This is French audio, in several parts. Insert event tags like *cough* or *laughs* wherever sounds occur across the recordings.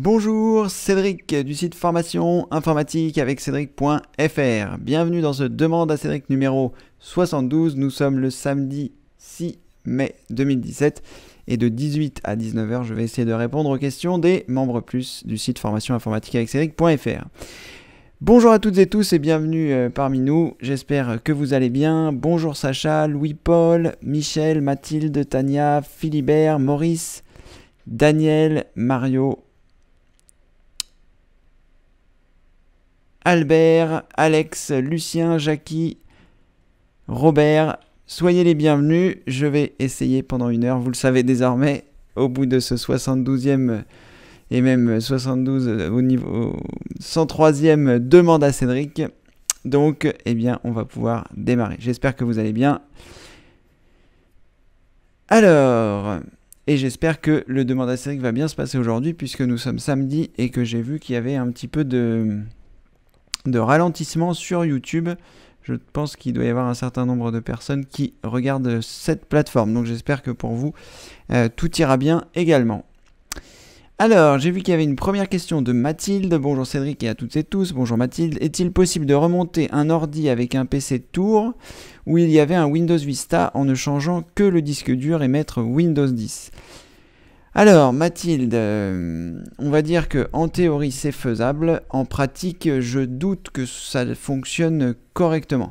Bonjour, Cédric du site formation informatique avec cédric.fr. Bienvenue dans ce Demande à Cédric numéro 72. Nous sommes le samedi 6 mai 2017 et de 18 à 19h, je vais essayer de répondre aux questions des membres plus du site formation informatique avec cédric.fr. Bonjour à toutes et tous et bienvenue euh, parmi nous. J'espère que vous allez bien. Bonjour Sacha, Louis-Paul, Michel, Mathilde, Tania, Philibert, Maurice, Daniel, Mario, Albert, Alex, Lucien, Jackie, Robert. Soyez les bienvenus. Je vais essayer pendant une heure, vous le savez désormais, au bout de ce 72e et même 72 au niveau 103e demande à Cédric. Donc, eh bien, on va pouvoir démarrer. J'espère que vous allez bien. Alors, et j'espère que le demande à Cédric va bien se passer aujourd'hui puisque nous sommes samedi et que j'ai vu qu'il y avait un petit peu de de ralentissement sur YouTube. Je pense qu'il doit y avoir un certain nombre de personnes qui regardent cette plateforme. Donc j'espère que pour vous, euh, tout ira bien également. Alors, j'ai vu qu'il y avait une première question de Mathilde. Bonjour Cédric et à toutes et tous. Bonjour Mathilde. Est-il possible de remonter un ordi avec un PC Tour où il y avait un Windows Vista en ne changeant que le disque dur et mettre Windows 10 alors, Mathilde, euh, on va dire que en théorie c'est faisable, en pratique je doute que ça fonctionne correctement.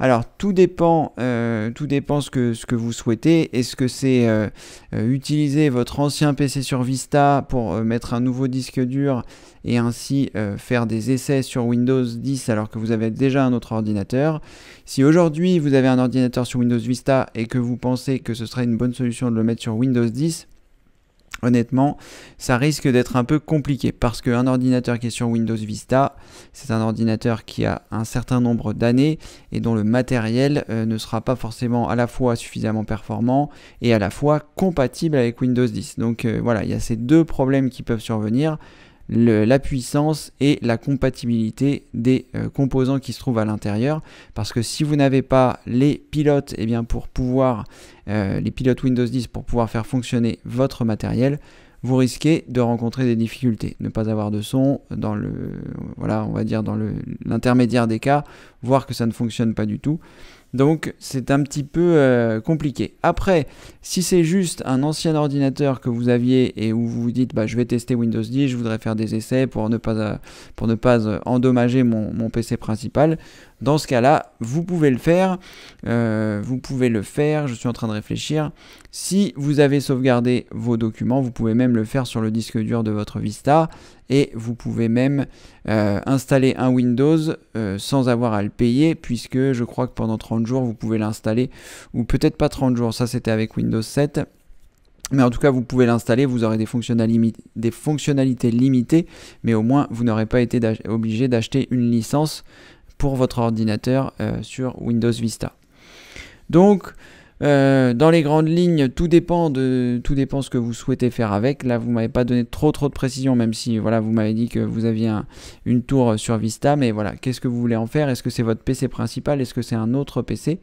Alors, tout dépend, euh, tout dépend ce que, ce que vous souhaitez. Est-ce que c'est euh, utiliser votre ancien PC sur Vista pour mettre un nouveau disque dur et ainsi faire des essais sur Windows 10 alors que vous avez déjà un autre ordinateur Si aujourd'hui vous avez un ordinateur sur Windows Vista et que vous pensez que ce serait une bonne solution de le mettre sur Windows 10, honnêtement, ça risque d'être un peu compliqué parce qu'un ordinateur qui est sur Windows Vista, c'est un ordinateur qui a un certain nombre d'années et dont le matériel euh, ne sera pas forcément à la fois suffisamment performant et à la fois compatible avec Windows 10. Donc euh, voilà, il y a ces deux problèmes qui peuvent survenir la puissance et la compatibilité des euh, composants qui se trouvent à l'intérieur. Parce que si vous n'avez pas les pilotes, et eh bien pour pouvoir euh, les pilotes Windows 10 pour pouvoir faire fonctionner votre matériel, vous risquez de rencontrer des difficultés, ne pas avoir de son dans le voilà, on va dire dans l'intermédiaire des cas, voir que ça ne fonctionne pas du tout. Donc c'est un petit peu euh, compliqué. Après, si c'est juste un ancien ordinateur que vous aviez et où vous vous dites bah, je vais tester Windows 10, je voudrais faire des essais pour ne pas, euh, pour ne pas euh, endommager mon PC principal, dans ce cas-là, vous pouvez le faire. Euh, vous pouvez le faire, je suis en train de réfléchir. Si vous avez sauvegardé vos documents, vous pouvez même le faire sur le disque dur de votre Vista et vous pouvez même euh, installer un Windows euh, sans avoir à le payer puisque je crois que pendant 30 jours, vous pouvez l'installer ou peut-être pas 30 jours, ça c'était avec Windows 7. Mais en tout cas, vous pouvez l'installer, vous aurez des fonctionnalités limitées, mais au moins, vous n'aurez pas été obligé d'acheter une licence pour votre ordinateur euh, sur Windows Vista. Donc, euh, dans les grandes lignes, tout dépend de tout dépend ce que vous souhaitez faire avec. Là, vous m'avez pas donné trop trop de précisions, même si voilà, vous m'avez dit que vous aviez une tour sur Vista, mais voilà, qu'est-ce que vous voulez en faire Est-ce que c'est votre PC principal Est-ce que c'est un autre PC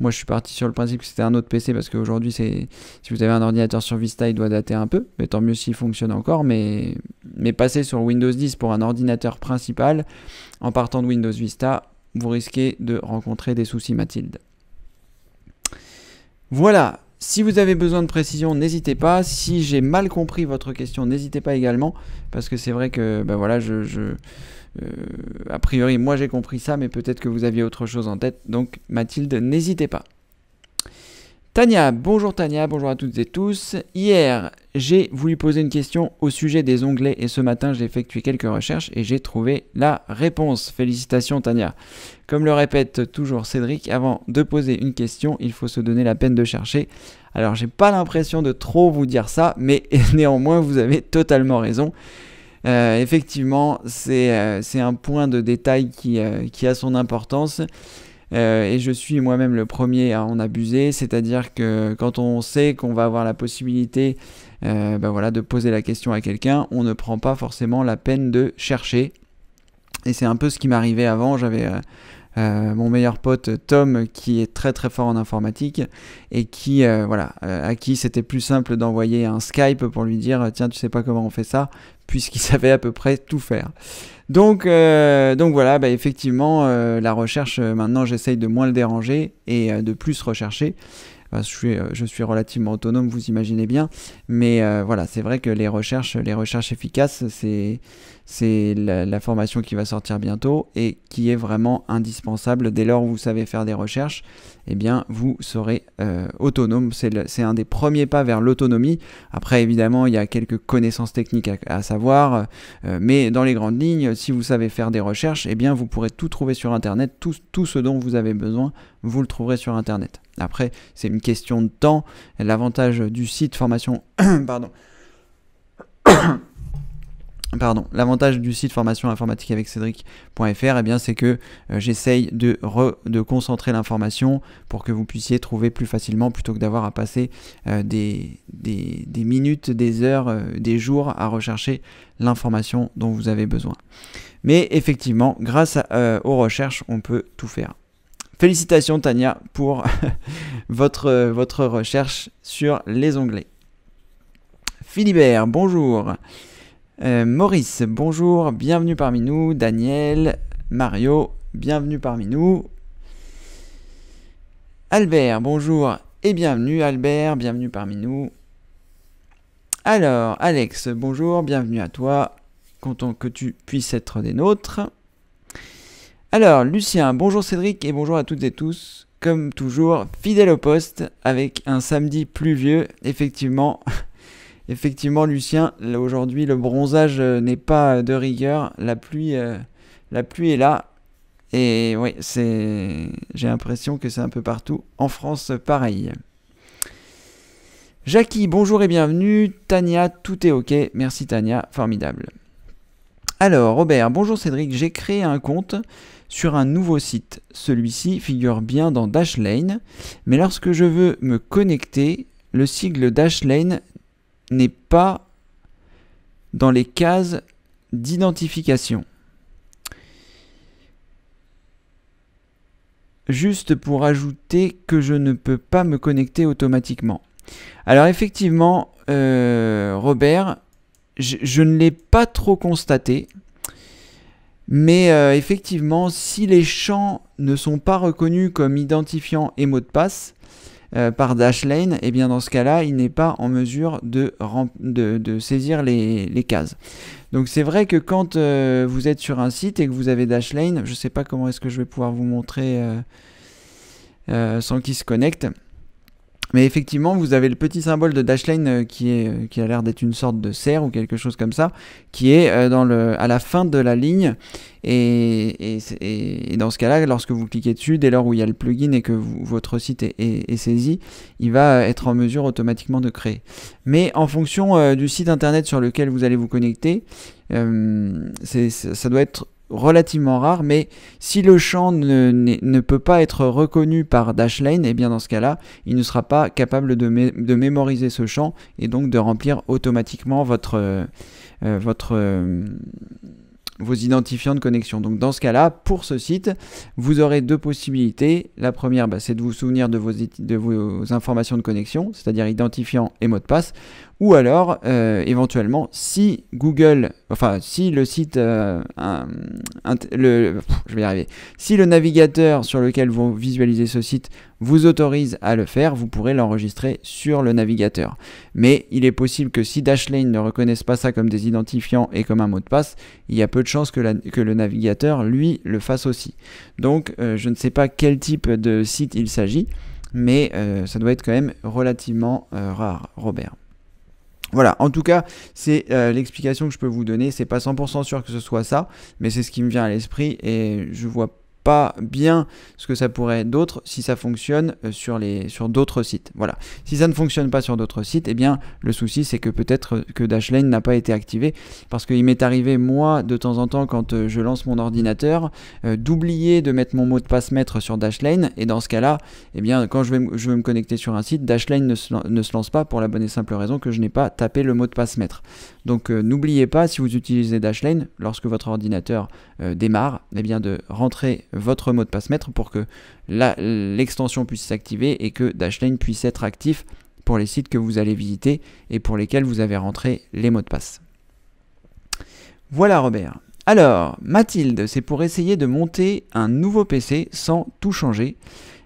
Moi, je suis parti sur le principe que c'était un autre PC parce qu'aujourd'hui, si vous avez un ordinateur sur Vista, il doit dater un peu, mais tant mieux s'il fonctionne encore. Mais mais passer sur Windows 10 pour un ordinateur principal, en partant de Windows Vista, vous risquez de rencontrer des soucis Mathilde. Voilà, si vous avez besoin de précision, n'hésitez pas. Si j'ai mal compris votre question, n'hésitez pas également, parce que c'est vrai que, ben voilà, je, euh, a priori, moi j'ai compris ça, mais peut-être que vous aviez autre chose en tête. Donc, Mathilde, n'hésitez pas. Tania, bonjour Tania, bonjour à toutes et tous. Hier, j'ai voulu poser une question au sujet des onglets et ce matin, j'ai effectué quelques recherches et j'ai trouvé la réponse. Félicitations Tania. Comme le répète toujours Cédric, avant de poser une question, il faut se donner la peine de chercher. Alors, j'ai pas l'impression de trop vous dire ça, mais *laughs* néanmoins, vous avez totalement raison. Euh, effectivement, euh, c'est un point de détail qui, euh, qui a son importance. Euh, et je suis moi-même le premier à en abuser, c'est-à-dire que quand on sait qu'on va avoir la possibilité euh, bah voilà, de poser la question à quelqu'un, on ne prend pas forcément la peine de chercher. Et c'est un peu ce qui m'arrivait avant, j'avais... Euh, mon meilleur pote Tom qui est très très fort en informatique et qui voilà à qui c'était plus simple d'envoyer un Skype pour lui dire tiens tu sais pas comment on fait ça puisqu'il *laughs* savait à peu près tout faire. Donc, euh, donc voilà, bah, effectivement, euh, la recherche, euh, maintenant, j'essaye de moins le déranger et de plus rechercher. je, suis, je suis relativement autonome, vous imaginez bien. Mais voilà, c'est vrai que les recherches, les recherches efficaces, c'est c'est la, formation qui va sortir bientôt et qui est vraiment indispensable. Dès lors où vous savez faire des recherches, eh bien, vous serez euh, autonome. C'est un des premiers pas vers l'autonomie. Après, évidemment, il y a quelques connaissances techniques à, savoir, euh, mais dans les grandes lignes, si vous savez faire des recherches, eh bien, vous pourrez tout trouver sur Internet. tout ce dont vous avez besoin, vous le trouverez sur Internet. Après, c'est une question de temps. L'avantage du site formation... *coughs* Pardon l'avantage du site formation informatique avec Cédric.fr, eh bien, c'est que euh, j'essaye de, concentrer l'information pour que vous puissiez trouver plus facilement plutôt que d'avoir à passer euh, des, minutes, des heures, euh, des jours à rechercher l'information dont vous avez besoin. Mais effectivement, grâce aux recherches, on peut tout faire. Félicitations Tania pour *laughs* votre, votre recherche sur les onglets. Philibert, bonjour. Euh, Maurice, bonjour, bienvenue parmi nous. Daniel, Mario, bienvenue parmi nous. Albert, bonjour et bienvenue Albert, bienvenue parmi nous. Alors, Alex, bonjour, bienvenue à toi. Content que tu puisses être des nôtres. Alors, Lucien, bonjour Cédric et bonjour à toutes et tous. Comme toujours, fidèle au poste avec un samedi pluvieux. Effectivement, *laughs* effectivement, Lucien, aujourd'hui, le bronzage euh, n'est pas de rigueur. La pluie, euh, la pluie est là. Et oui, c'est, j'ai l'impression que c'est un peu partout. En France, pareil. Jackie, bonjour et bienvenue. Tania, tout est ok. Merci Tania, formidable. Alors, Robert, bonjour Cédric, j'ai créé un compte sur un nouveau site. Celui-ci figure bien dans Dashlane, mais lorsque je veux me connecter, le sigle Dashlane n'est pas dans les cases d'identification. Juste pour ajouter que je ne peux pas me connecter automatiquement. Alors effectivement, euh, Robert, je, ne l'ai pas trop constaté. Mais euh, effectivement, si les champs ne sont pas reconnus comme identifiants et mots de passe, euh, par Dashlane, et eh bien dans ce cas-là, il n'est pas en mesure de, de, saisir les, cases. Donc c'est vrai que quand euh, vous êtes sur un site et que vous avez Dashlane, je ne sais pas comment est-ce que je vais pouvoir vous montrer euh, sans qu'il se connecte. Mais effectivement, vous avez le petit symbole de Dashlane euh, qui, est, euh, qui a l'air d'être une sorte de serre ou quelque chose comme ça, qui est euh, dans le, à la fin de la ligne. Et, dans ce cas-là, lorsque vous cliquez dessus, dès lors où il y a le plugin et que votre site est, saisi, il va être en mesure automatiquement de créer. Mais en fonction du site internet sur lequel vous allez vous connecter, ça doit être relativement rare, mais si le champ ne, peut pas être reconnu par Dashlane, et eh bien dans ce cas-là, il ne sera pas capable de, mémoriser ce champ et donc de remplir automatiquement votre, euh, euh, votre, euh, vos identifiants de connexion. Donc dans ce cas-là, pour ce site, vous aurez deux possibilités. La première, bah, c'est de vous souvenir de vos, de vos informations de connexion, c'est-à-dire identifiant et mot de passe ou alors euh, éventuellement si Google, enfin si le site, euh, le, je vais y arriver, si le navigateur sur lequel vous visualisez ce site vous autorise à le faire, vous pourrez l'enregistrer sur le navigateur. Mais il est possible que si Dashlane ne reconnaisse pas ça comme des identifiants et comme un mot de passe, il y a peu de chances que, le navigateur, lui, le fasse aussi. Donc euh, je ne sais pas quel type de site il s'agit, mais ça doit être quand même relativement rare, Robert. Voilà, en tout cas, c'est euh, l'explication que je peux vous donner. C'est pas 100% sûr que ce soit ça, mais c'est ce qui me vient à l'esprit et je vois pas bien ce que ça pourrait être d'autre si ça fonctionne euh, sur, les, sur d'autres sites. Voilà. Si ça ne fonctionne pas sur d'autres sites, et eh bien le souci c'est que peut-être euh, que Dashlane n'a pas été activé parce qu'il m'est arrivé moi de temps en temps quand euh, je lance mon ordinateur d'oublier de mettre mon mot de passe maître sur Dashlane et dans ce cas-là, et eh bien quand je vais, je vais me connecter sur un site, Dashlane ne se, ne se lance pas pour la bonne et simple raison que je n'ai pas tapé le mot de passe maître. Donc euh, n'oubliez pas, si vous utilisez Dashlane, lorsque votre ordinateur euh, démarre, eh bien de rentrer votre mot de passe maître pour que l'extension puisse s'activer et que Dashlane puisse être actif pour les sites que vous allez visiter et pour lesquels vous avez rentré les mots de passe. Voilà Robert. Alors, Mathilde, c'est pour essayer de monter un nouveau PC sans tout changer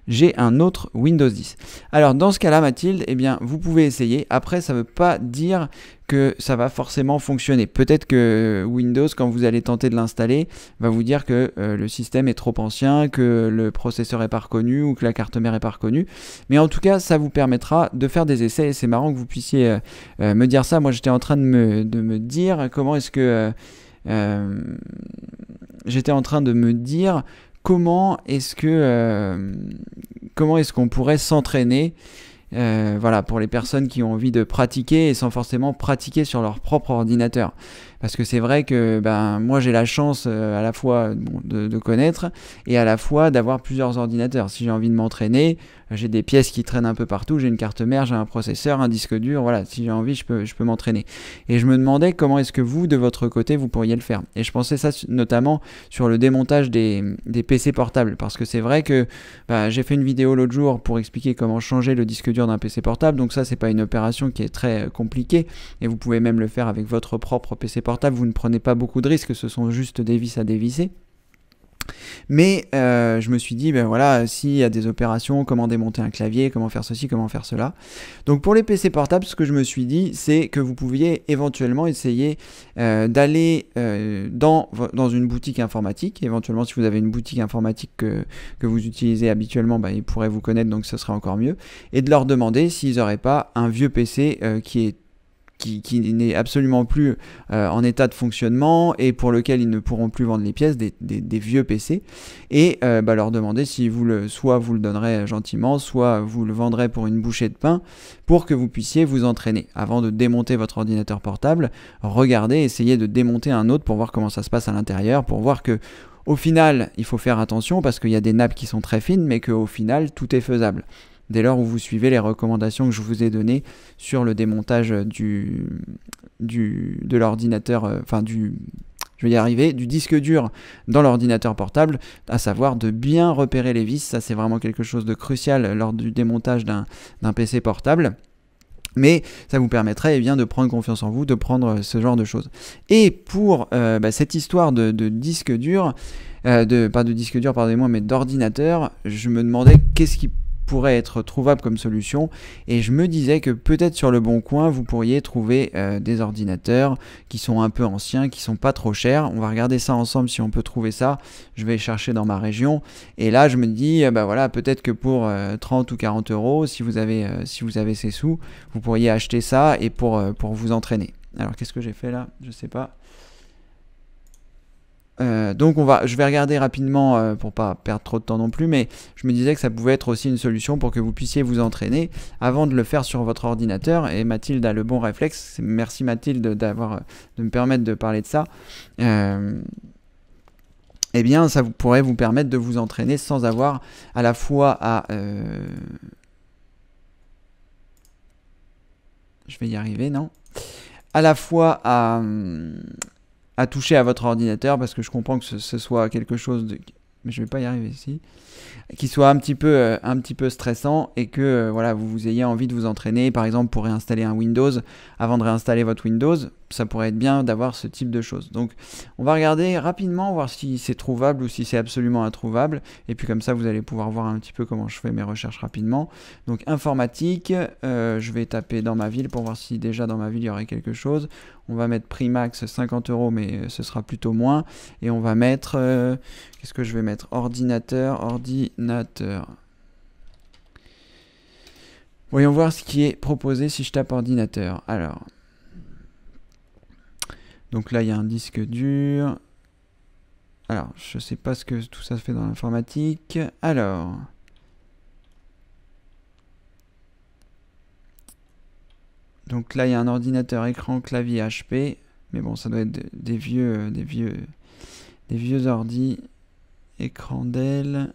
j'ai un autre Windows 10. Alors dans ce cas-là, Mathilde, eh bien, vous pouvez essayer. Après, ça ne veut pas dire que ça va forcément fonctionner. Peut-être que Windows, quand vous allez tenter de l'installer, va vous dire que euh, le système est trop ancien, que le processeur est pas reconnu ou que la carte mère est pas reconnue. Mais en tout cas, ça vous permettra de faire des essais et c'est marrant que vous puissiez euh, euh, me dire ça. Moi, j'étais en train de me, dire comment est-ce que... j'étais en train de me dire comment est-ce que... comment est-ce qu'on pourrait s'entraîner euh, voilà, pour les personnes qui ont envie de pratiquer et sans forcément pratiquer sur leur propre ordinateur. Parce que c'est vrai que ben, moi j'ai la chance euh, à la fois de, connaître et à la fois d'avoir plusieurs ordinateurs. Si j'ai envie de m'entraîner, j'ai des pièces qui traînent un peu partout, j'ai une carte mère, j'ai un processeur, un disque dur, voilà, si j'ai envie je peux, je peux m'entraîner. Et je me demandais comment est-ce que vous, de votre côté, vous pourriez le faire. Et je pensais ça notamment sur le démontage des, PC portables. Parce que c'est vrai que ben, j'ai fait une vidéo l'autre jour pour expliquer comment changer le disque dur d'un PC portable. Donc ça c'est pas une opération qui est très euh, compliquée et vous pouvez même le faire avec votre propre PC portable vous ne prenez pas beaucoup de risques, ce sont juste des vis à dévisser. Mais euh, je me suis dit, ben voilà, s'il y a des opérations, comment démonter un clavier, comment faire ceci, comment faire cela. Donc pour les PC portables, ce que je me suis dit, c'est que vous pouviez éventuellement essayer euh, d'aller euh, dans, dans, une boutique informatique. Éventuellement, si vous avez une boutique informatique que, vous utilisez habituellement, ben, ils pourraient vous connaître, donc ce serait encore mieux. Et de leur demander s'ils n'auraient pas un vieux PC qui est qui, n'est absolument plus euh, en état de fonctionnement et pour lequel ils ne pourront plus vendre les pièces, des, vieux PC, et euh, bah, leur demander si vous le, soit vous le donnerez gentiment, soit vous le vendrez pour une bouchée de pain, pour que vous puissiez vous entraîner. Avant de démonter votre ordinateur portable, regardez, essayez de démonter un autre pour voir comment ça se passe à l'intérieur, pour voir que au final, il faut faire attention parce qu'il y a des nappes qui sont très fines, mais qu'au final, tout est faisable dès lors où vous suivez les recommandations que je vous ai données sur le démontage du, du de l'ordinateur, euh, enfin du je vais y arriver, du disque dur dans l'ordinateur portable, à savoir de bien repérer les vis. Ça, c'est vraiment quelque chose de crucial lors du démontage d'un PC portable. Mais ça vous permettrait eh bien, de prendre confiance en vous, de prendre euh, ce genre de choses. Et pour euh, bah, cette histoire de, disque dur, de, pas de disque dur, pardonnez-moi, mais d'ordinateur, je me demandais qu'est-ce qui pourrait être trouvable comme solution et je me disais que peut-être sur le bon coin vous pourriez trouver euh, des ordinateurs qui sont un peu anciens, qui sont pas trop chers. On va regarder ça ensemble si on peut trouver ça. Je vais chercher dans ma région et là je me dis euh, bah voilà peut-être que pour 30 euh, ou 40 euros si vous avez si vous avez ces sous vous pourriez acheter ça et pour, pour vous entraîner. Alors qu'est-ce que j'ai fait là Je sais pas. Euh, donc on va, je vais regarder rapidement pour euh, pour pas perdre trop de temps non plus, mais je me disais que ça pouvait être aussi une solution pour que vous puissiez vous entraîner avant de le faire sur votre ordinateur. Et Mathilde a le bon réflexe. Merci Mathilde d'avoir de me permettre de parler de ça. Euh, eh bien, ça vous, pourrait vous permettre de vous entraîner sans avoir à la fois à je vais y arriver, non À la fois à hum, à toucher à votre ordinateur parce que je comprends que ce, soit quelque chose de mais je vais pas y arriver ici qui soit un petit peu euh, un petit peu stressant et que euh, voilà vous, vous ayez envie de vous entraîner par exemple pour réinstaller un Windows avant de réinstaller votre Windows ça pourrait être bien d'avoir ce type de choses. Donc on va regarder rapidement, voir si c'est trouvable ou si c'est absolument introuvable. Et puis comme ça, vous allez pouvoir voir un petit peu comment je fais mes recherches rapidement. Donc informatique, euh, je vais taper dans ma ville pour voir si déjà dans ma ville il y aurait quelque chose. On va mettre prix max 50 euros, mais euh, ce sera plutôt moins. Et on va mettre, euh, qu'est-ce que je vais mettre Ordinateur, ordinateur. Voyons voir ce qui est proposé si je tape ordinateur. Alors, donc là, il y a un disque dur. Alors, je ne sais pas ce que tout ça fait dans l'informatique. Alors. Donc là, il y a un ordinateur, écran, clavier HP. Mais bon, ça doit être des vieux, des vieux, des vieux ordi. Écran Dell.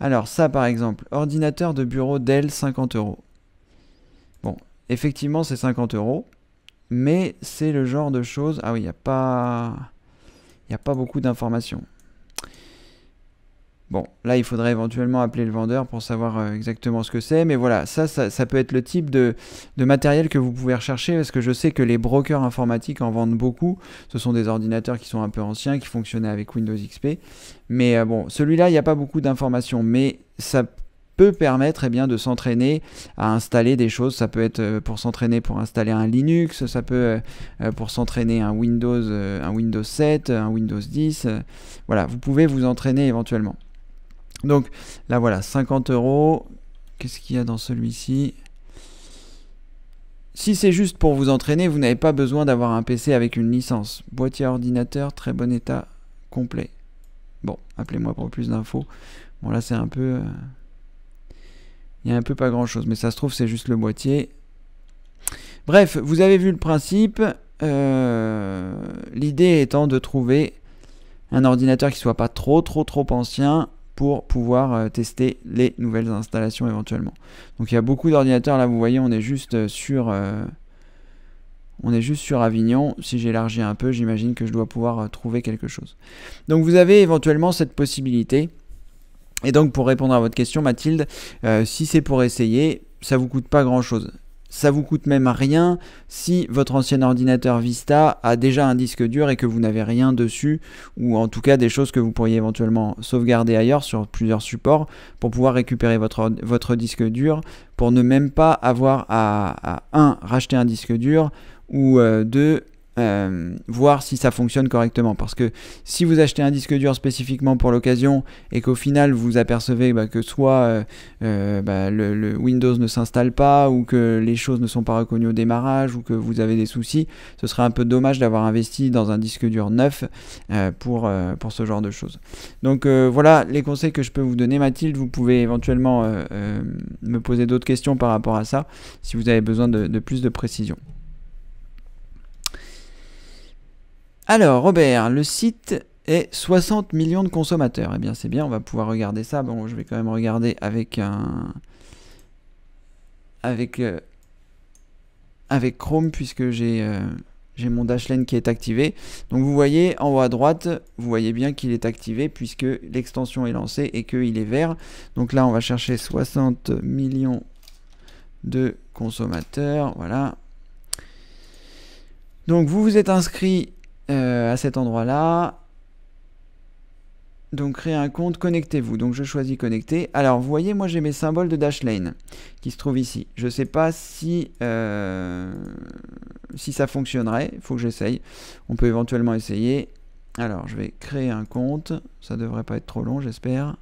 Alors ça, par exemple, ordinateur de bureau Dell, 50 euros. Bon, effectivement, c'est 50 euros. Mais c'est le genre de choses... Ah oui, il n'y a pas... Il n'y a pas beaucoup d'informations. Bon, là, il faudrait éventuellement appeler le vendeur pour savoir euh, exactement ce que c'est. Mais voilà, ça, ça, peut être le type de, matériel que vous pouvez rechercher parce que je sais que les brokers informatiques en vendent beaucoup. Ce sont des ordinateurs qui sont un peu anciens, qui fonctionnaient avec Windows XP. Mais euh, bon, celui-là, il n'y a pas beaucoup d'informations. Mais ça permettre et eh bien, de s'entraîner à installer des choses. Ça peut être euh, pour s'entraîner pour installer un Linux, ça peut euh, pour s'entraîner un Windows, euh, un Windows 7, un Windows 10. Voilà, vous pouvez vous entraîner éventuellement. Donc là voilà, 50 euros. Qu'est-ce qu'il y a dans celui-ci si c'est juste pour vous entraîner, vous n'avez pas besoin d'avoir un PC avec une licence. Boîtier ordinateur, très bon état, complet. Bon, appelez-moi pour plus d'infos. Bon là c'est un peu... Il n'y a un peu pas grand chose, mais ça se trouve, c'est juste le boîtier. Bref, vous avez vu le principe. Euh, l'idée étant de trouver un ordinateur qui soit pas trop, trop, trop ancien pour pouvoir euh, tester les nouvelles installations éventuellement. Donc il y a beaucoup d'ordinateurs. Là, vous voyez, on est juste euh, sur. on est juste sur Avignon. Si j'élargis un peu, j'imagine que je dois pouvoir trouver quelque chose. Donc vous avez éventuellement cette possibilité et donc pour répondre à votre question Mathilde, euh, si c'est pour essayer, ça vous coûte pas grand chose. Ça vous coûte même rien si votre ancien ordinateur Vista a déjà un disque dur et que vous n'avez rien dessus, ou en tout cas des choses que vous pourriez éventuellement sauvegarder ailleurs sur plusieurs supports pour pouvoir récupérer votre, votre disque dur, pour ne même pas avoir à, un, racheter un disque dur, ou euh, deux, euh, voir si ça fonctionne correctement. Parce que si vous achetez un disque dur spécifiquement pour l'occasion et qu'au final vous apercevez bah, que soit euh, euh, bah, le, Windows ne s'installe pas ou que les choses ne sont pas reconnues au démarrage ou que vous avez des soucis, ce serait un peu dommage d'avoir investi dans un disque dur neuf pour, pour ce genre de choses. Donc voilà les conseils que je peux vous donner Mathilde. Vous pouvez éventuellement me poser d'autres questions par rapport à ça si vous avez besoin de, de plus de précisions Alors, Robert, le site est 60 millions de consommateurs. Eh bien, c'est bien, on va pouvoir regarder ça. Bon, je vais quand même regarder avec un... Avec... Euh, avec Chrome, puisque j'ai... Euh, j'ai mon dashlane qui est activé. Donc vous voyez en haut à droite, vous voyez bien qu'il est activé puisque l'extension est lancée et qu'il est vert. Donc là on va chercher 60 millions de consommateurs. Voilà. Donc vous vous êtes inscrit euh, à cet endroit-là. Donc créer un compte, connectez-vous. Donc je choisis connecter. Alors vous voyez, moi j'ai mes symboles de Dashlane qui se trouvent ici. Je ne sais pas si, euh, si ça fonctionnerait. Il faut que j'essaye. On peut éventuellement essayer. Alors je vais créer un compte. Ça devrait pas être trop long, j'espère.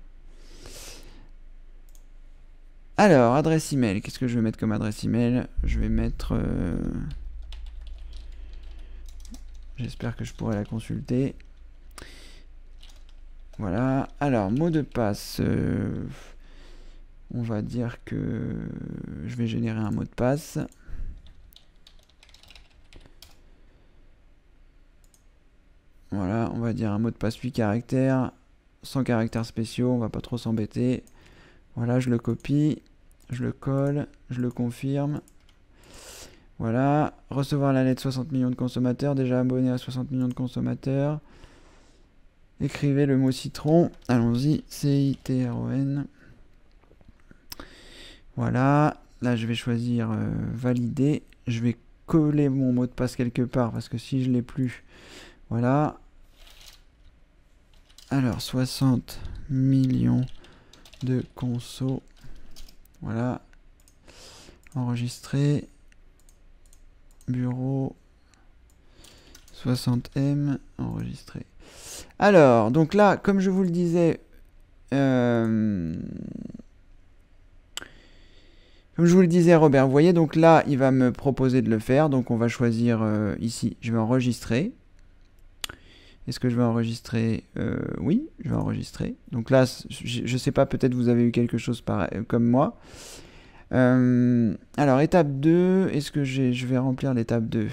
Alors, adresse email. Qu'est-ce que je vais mettre comme adresse email Je vais mettre... Euh, J'espère que je pourrai la consulter. Voilà. Alors, mot de passe. Euh, on va dire que je vais générer un mot de passe. Voilà, on va dire un mot de passe 8 caractères, sans caractères spéciaux, on va pas trop s'embêter. Voilà, je le copie, je le colle, je le confirme, voilà, recevoir la lettre 60 millions de consommateurs, déjà abonné à 60 millions de consommateurs. Écrivez le mot citron, allons-y, C-I-T-R-O-N. Voilà, là je vais choisir euh, valider, je vais coller mon mot de passe quelque part parce que si je l'ai plus, voilà. Alors 60 millions de consos voilà, enregistrer bureau 60M enregistré. Alors, donc là, comme je vous le disais, euh, comme je vous le disais Robert, vous voyez, donc là, il va me proposer de le faire. Donc on va choisir euh, ici, je vais enregistrer. Est-ce que je vais enregistrer euh, Oui, je vais enregistrer. Donc là, je ne sais pas, peut-être vous avez eu quelque chose pareil, comme moi. Euh, alors, étape 2, est-ce que je vais remplir l'étape 2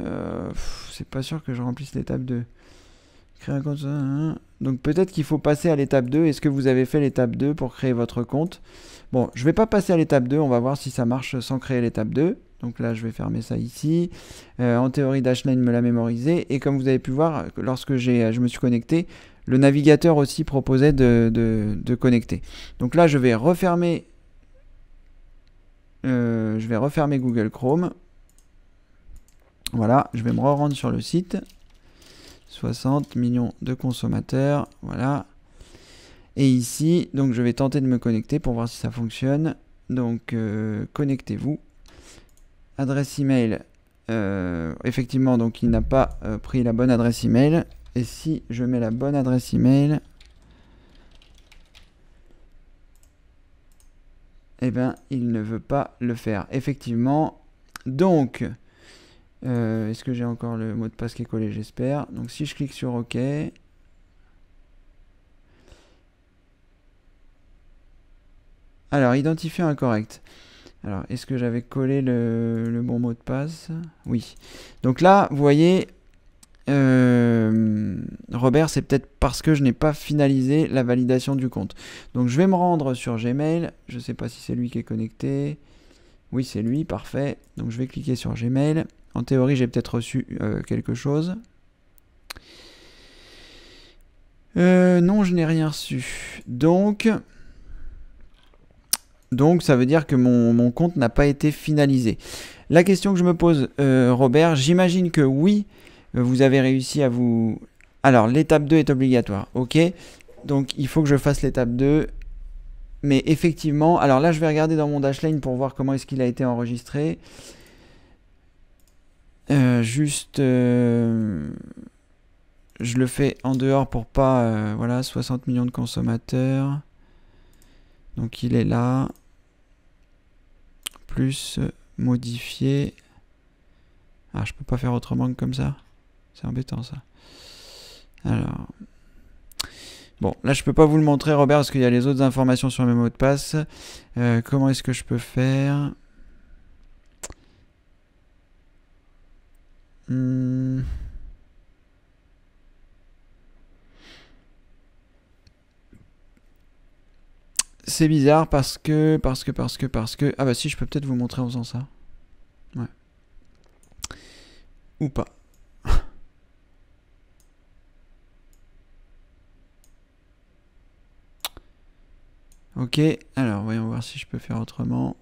euh, C'est pas sûr que je remplisse l'étape 2. Créer un compte. Hein, hein. Donc peut-être qu'il faut passer à l'étape 2. Est-ce que vous avez fait l'étape 2 pour créer votre compte Bon, je vais pas passer à l'étape 2. On va voir si ça marche sans créer l'étape 2. Donc là, je vais fermer ça ici. Euh, en théorie, Dashlane me l'a mémorisé. Et comme vous avez pu voir, lorsque je me suis connecté, le navigateur aussi proposait de, connecter. Donc là, je vais refermer, euh, je vais refermer Google Chrome. Voilà, je vais me rendre sur le site. 60 millions de consommateurs, voilà. Et ici, donc je vais tenter de me connecter pour voir si ça fonctionne. Donc euh, connectez-vous. Adresse email. Euh, effectivement, donc il n'a pas pris la bonne adresse email. Et si je mets la bonne adresse email, eh bien, il ne veut pas le faire. Effectivement, donc, euh, est-ce que j'ai encore le mot de passe qui est collé J'espère. Donc, si je clique sur OK, Alors, identifiant incorrect. Alors, est-ce que j'avais collé le, le, bon mot de passe Oui. Donc là, vous voyez, euh, Robert, c'est peut-être parce que je n'ai pas finalisé la validation du compte. Donc je vais me rendre sur Gmail. Je ne sais pas si c'est lui qui est connecté. Oui, c'est lui, parfait. Donc je vais cliquer sur Gmail. En théorie, j'ai peut-être reçu euh, quelque chose. Euh, non, je n'ai rien reçu. Donc, donc ça veut dire que mon, compte n'a pas été finalisé. La question que je me pose, Robert, j'imagine que oui, euh, vous avez réussi à vous... Alors, l'étape 2 est obligatoire, ok Donc, il faut que je fasse l'étape 2. Mais effectivement, alors là, je vais regarder dans mon dashlane pour voir comment est-ce qu'il a été enregistré. Euh, juste, euh, je le fais en dehors pour pas, voilà, 60 millions de consommateurs. Donc il est là. Plus modifier. Ah, je peux pas faire autrement que comme ça. C'est embêtant ça. Alors. Bon, là je peux pas vous le montrer Robert parce qu'il y a les autres informations sur mes mots de passe. Euh, comment est-ce que je peux faire hmm. C'est bizarre parce que, parce que, parce que, parce que... Ah bah si, je peux peut-être vous montrer en faisant ça. Ouais. Ou pas. Ok, alors voyons voir si je peux faire autrement.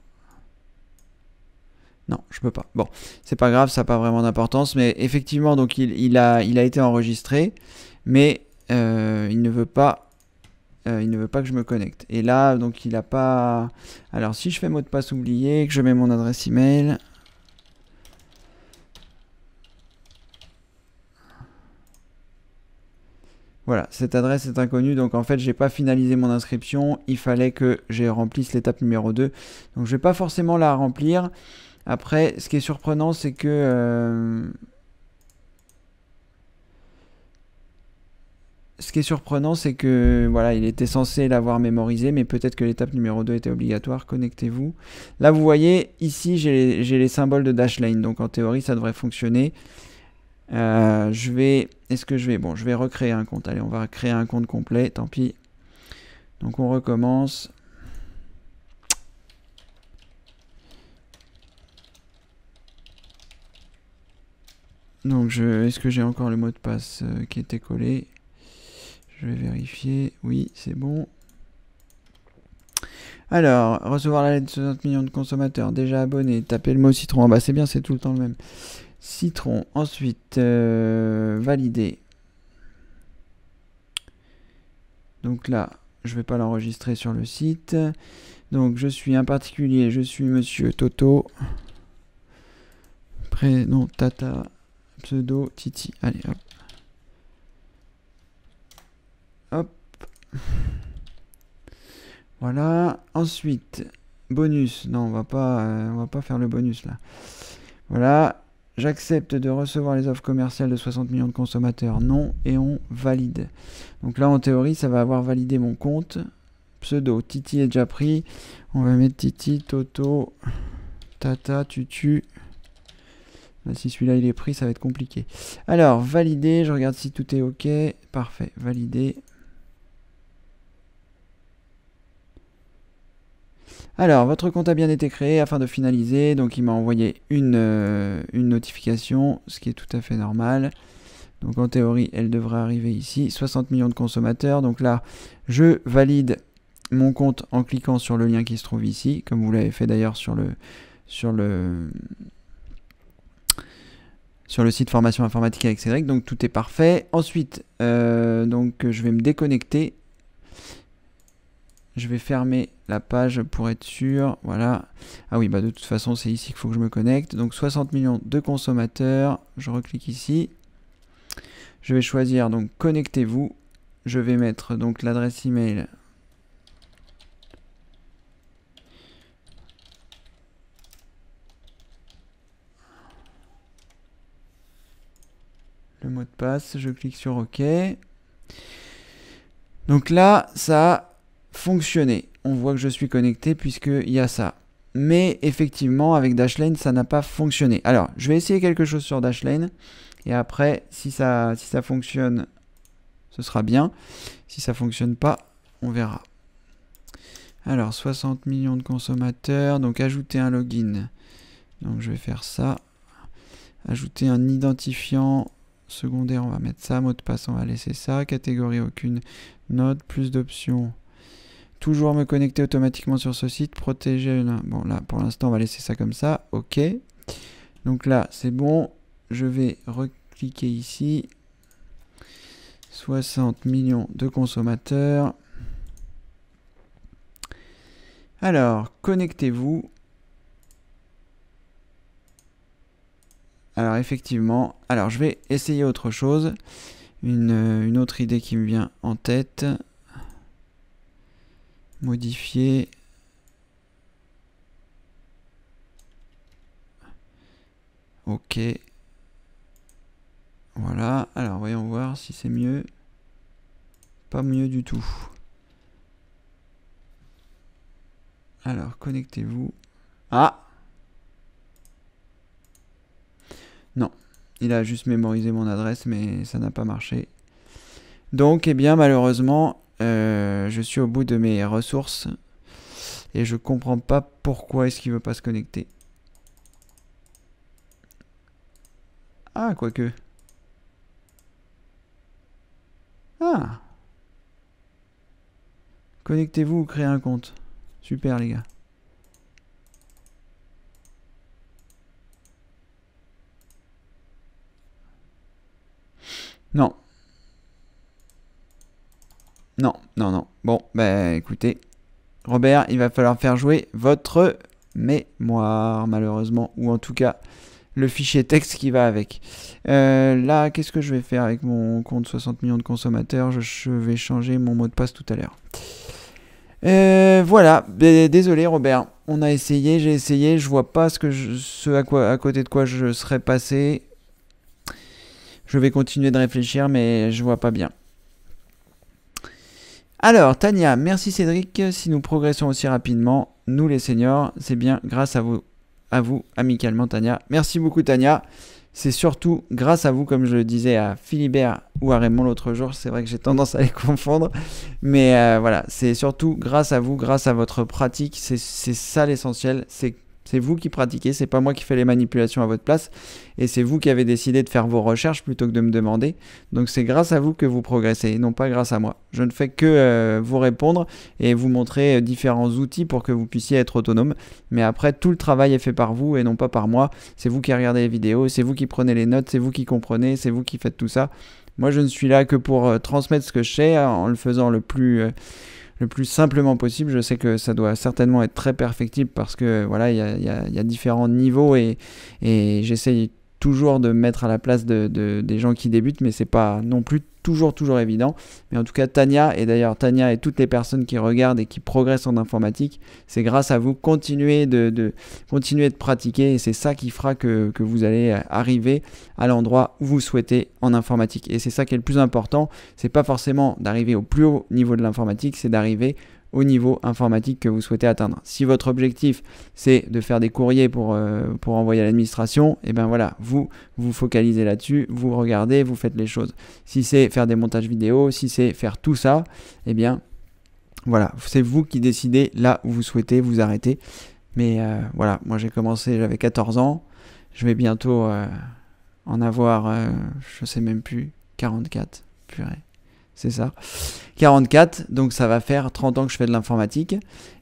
Non, je peux pas. Bon, c'est pas grave, ça n'a pas vraiment d'importance, mais effectivement, donc il, a, été enregistré, mais euh, il ne veut pas, euh, il ne veut pas que je me connecte. Et là, donc il n'a pas. Alors si je fais mot de passe oublié, que je mets mon adresse email, Voilà, cette adresse est inconnue, donc en fait j'ai pas finalisé mon inscription, il fallait que j'ai remplisse l'étape numéro 2, donc je vais pas forcément la remplir. Après, ce qui est surprenant, c'est que... Euh, ce qui est surprenant, c'est que voilà, il était censé l'avoir mémorisé, mais peut-être que l'étape numéro 2 était obligatoire. Connectez-vous. Là, vous voyez, ici, j'ai les, symboles de Dashlane, donc en théorie, ça devrait fonctionner. Euh, je vais est-ce que je vais... Bon, je vais recréer un compte. Allez, on va créer un compte complet, tant pis. Donc on recommence. Donc je... Est-ce que j'ai encore le mot de passe euh, qui était collé Je vais vérifier. Oui, c'est bon. Alors, recevoir la lettre de 60 millions de consommateurs déjà abonnés, taper le mot citron, ah bah c'est bien, c'est tout le temps le même. Citron, ensuite euh, valider. Donc là, je ne vais pas l'enregistrer sur le site. Donc je suis un particulier, je suis monsieur Toto. Prénom Tata, pseudo Titi. Allez, hop. Hop. Voilà. Ensuite, bonus. Non, on va pas, euh, on va pas faire le bonus là. Voilà. J'accepte de recevoir les offres commerciales de 60 millions de consommateurs. Non. Et on valide. Donc là, en théorie, ça va avoir validé mon compte. Pseudo. Titi est déjà pris. On va mettre Titi, Toto, Tata, Tutu. Bah, si celui-là il est pris, ça va être compliqué. Alors, valider. Je regarde si tout est OK. Parfait. Valider. Alors, votre compte a bien été créé afin de finaliser. Donc, il m'a envoyé euh, une, notification, ce qui est tout à fait normal. Donc, en théorie, elle devrait arriver ici. 60 millions de consommateurs. Donc là, je valide mon compte en cliquant sur le lien qui se trouve ici, comme vous l'avez fait d'ailleurs sur le, sur le sur le site formation informatique avec Cédric. Donc tout est parfait. Ensuite, euh, donc je vais me déconnecter je vais fermer la page pour être sûr. Voilà. Ah oui, bah de toute façon, c'est ici qu'il faut que je me connecte. Donc 60 millions de consommateurs. Je reclique ici. Je vais choisir donc connectez-vous. Je vais mettre donc l'adresse email. Le mot de passe, je clique sur OK. Donc là, ça fonctionner On voit que je suis connecté puisqu'il y a ça. Mais effectivement, avec Dashlane, ça n'a pas fonctionné. Alors, je vais essayer quelque chose sur Dashlane. Et après, si ça, si ça fonctionne, ce sera bien. Si ça fonctionne pas, on verra. Alors, 60 millions de consommateurs. Donc, ajouter un login. Donc, je vais faire ça. Ajouter un identifiant secondaire, on va mettre ça. Mot de passe, on va laisser ça. Catégorie, aucune note. Plus d'options. Toujours me connecter automatiquement sur ce site. Protéger. Bon, là, pour l'instant, on va laisser ça comme ça. OK. Donc là, c'est bon. Je vais recliquer ici. 60 millions de consommateurs. Alors, connectez-vous. Alors, effectivement. Alors, je vais essayer autre chose. Une, euh, une autre idée qui me vient en tête modifier ok voilà alors voyons voir si c'est mieux pas mieux du tout alors connectez-vous ah non il a juste mémorisé mon adresse mais ça n'a pas marché donc eh bien malheureusement euh, je suis au bout de mes ressources. Et je comprends pas pourquoi est-ce qu'il veut pas se connecter. Ah, quoique. Ah Connectez-vous ou créez un compte. Super les gars. Non, non, non, non. Bon, ben, écoutez, Robert, il va falloir faire jouer votre mémoire, malheureusement, ou en tout cas le fichier texte qui va avec. Euh, là, qu'est-ce que je vais faire avec mon compte 60 millions de consommateurs je, vais changer mon mot de passe tout à l'heure. Euh, voilà, désolé Robert, on a essayé, j'ai essayé, je vois pas ce, que je, ce à, quoi, à côté de quoi je serais passé. Je vais continuer de réfléchir, mais je vois pas bien. Alors, Tania, merci Cédric. Si nous progressons aussi rapidement, nous les seniors, c'est bien grâce à vous, à vous, amicalement Tania. Merci beaucoup Tania. C'est surtout grâce à vous, comme je le disais à Philibert ou à Raymond l'autre jour, c'est vrai que j'ai tendance à les confondre, mais euh, voilà, c'est surtout grâce à vous, grâce à votre pratique, c'est ça l'essentiel, c'est c'est vous qui pratiquez, c'est pas moi qui fais les manipulations à votre place, et c'est vous qui avez décidé de faire vos recherches plutôt que de me demander. Donc c'est grâce à vous que vous progressez, non pas grâce à moi. Je ne fais que euh, vous répondre et vous montrer euh, différents outils pour que vous puissiez être autonome. Mais après, tout le travail est fait par vous et non pas par moi. C'est vous qui regardez les vidéos, c'est vous qui prenez les notes, c'est vous qui comprenez, c'est vous qui faites tout ça. Moi, je ne suis là que pour euh, transmettre ce que je sais en le faisant le plus le plus simplement possible. Je sais que ça doit certainement être très perfectible parce que voilà, il y a, y, a, y a, différents niveaux et, et j'essaye toujours de mettre à la place de, des gens qui débutent, mais c'est pas non plus toujours toujours évident. Mais en tout cas, Tania et d'ailleurs Tania et toutes les personnes qui regardent et qui progressent en informatique, c'est grâce à vous. Continuez de, de continuer de pratiquer et c'est ça qui fera que, que vous allez arriver à l'endroit où vous souhaitez en informatique. Et c'est ça qui est le plus important. C'est pas forcément d'arriver au plus haut niveau de l'informatique, c'est d'arriver au niveau informatique que vous souhaitez atteindre. Si votre objectif c'est de faire des courriers pour, euh, pour envoyer à l'administration, et eh ben voilà, vous vous focalisez là-dessus, vous regardez, vous faites les choses. Si c'est faire des montages vidéo, si c'est faire tout ça, et eh bien voilà, c'est vous qui décidez là où vous souhaitez vous arrêter. Mais euh, voilà, moi j'ai commencé, j'avais 14 ans, je vais bientôt euh, en avoir, je sais même plus, 44, purée c'est ça. 44, donc ça va faire 30 ans que je fais de l'informatique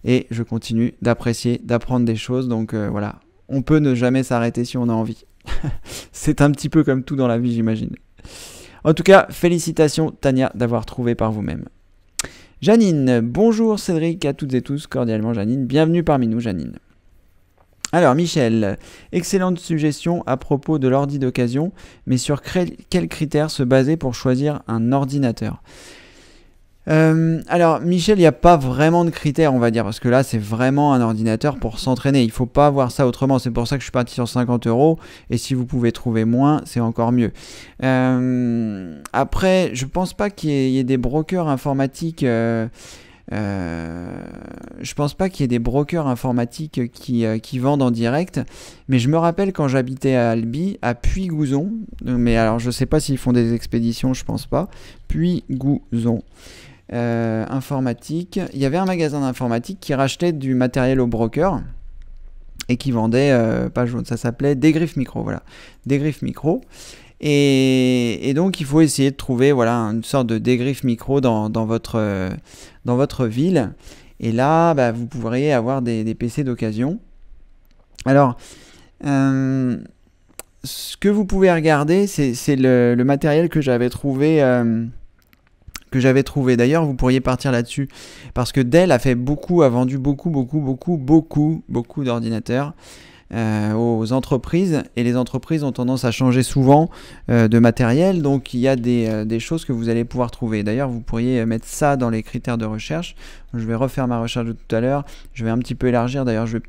et je continue d'apprécier, d'apprendre des choses. Donc euh, voilà, on peut ne jamais s'arrêter si on a envie. *laughs* c'est un petit peu comme tout dans la vie, j'imagine. En tout cas, félicitations Tania d'avoir trouvé par vous-même. Janine, bonjour Cédric à toutes et tous, cordialement Janine, bienvenue parmi nous Janine. Alors Michel, excellente suggestion à propos de l'ordi d'occasion, mais sur quels critères se baser pour choisir un ordinateur euh, alors, Michel, il n'y a pas vraiment de critères, on va dire, parce que là, c'est vraiment un ordinateur pour s'entraîner. Il ne faut pas voir ça autrement. C'est pour ça que je suis parti sur 50 euros. Et si vous pouvez trouver moins, c'est encore mieux. Euh, après, je pense pas qu'il y, ait des brokers informatiques. Euh, euh, je pense pas qu'il y ait des brokers informatiques qui, euh, qui, vendent en direct, mais je me rappelle quand j'habitais à Albi, à Puy-Gouzon, euh, mais alors je sais pas s'ils font des expéditions, je pense pas. Puy-Gouzon. informatique. Il y avait un magasin d'informatique qui rachetait du matériel au broker et qui vendait, pas jaune, ça s'appelait dégriffe Micro, voilà. griffes Micro. Et, donc, il faut essayer de trouver voilà, une sorte de dégriffe micro dans, euh, dans votre, ville. Et là, bah, vous pourriez avoir des, PC d'occasion. Alors, euh, ce que vous pouvez regarder, c'est le, matériel que j'avais trouvé. Euh, que j'avais trouvé. D'ailleurs, vous pourriez partir là-dessus parce que Dell a fait beaucoup, a vendu beaucoup, beaucoup, beaucoup, beaucoup, beaucoup d'ordinateurs. Euh, aux entreprises et les entreprises ont tendance à changer souvent euh, de matériel donc il y a des, euh, des, choses que vous allez pouvoir trouver d'ailleurs vous pourriez mettre ça dans les critères de recherche je vais refaire ma recherche de tout à l'heure je vais un petit peu élargir d'ailleurs je vais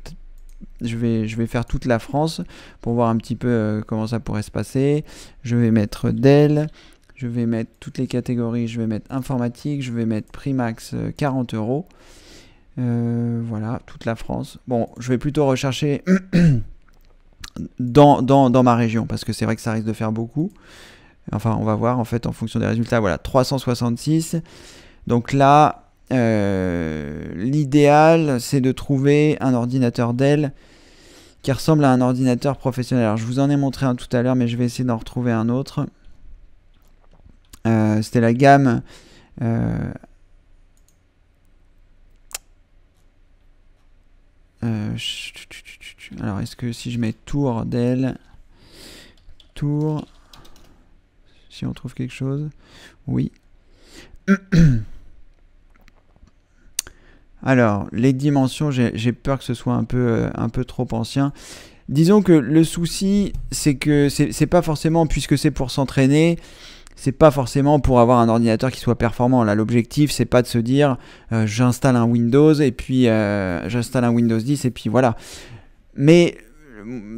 je vais, je vais faire toute la France pour voir un petit peu comment ça pourrait se passer je vais mettre Dell je vais mettre toutes les catégories je vais mettre informatique je vais mettre Primax 40 euros euh, voilà, toute la France. Bon, je vais plutôt rechercher *clears throat* dans, ma région, parce que c'est vrai que ça risque de faire beaucoup. Enfin, on va voir en fait en fonction des résultats. Voilà, 366. Donc là, euh, l'idéal, c'est de trouver un ordinateur Dell qui ressemble à un ordinateur professionnel. Alors, je vous en ai montré un tout à l'heure, mais je vais essayer d'en retrouver un autre. Euh, c'était la gamme Euh, alors, est-ce que si je mets tour d'elle, tour, si on trouve quelque chose, oui. *coughs* Alors, les dimensions, j'ai peur que ce soit un peu, euh, un peu trop ancien. Disons que le souci, c'est que c'est pas forcément, puisque c'est pour s'entraîner, c'est pas forcément pour avoir un ordinateur qui soit performant. Là, l'objectif, c'est pas de se dire euh, j'installe un Windows et puis euh, j'installe un Windows 10 et puis voilà. Mais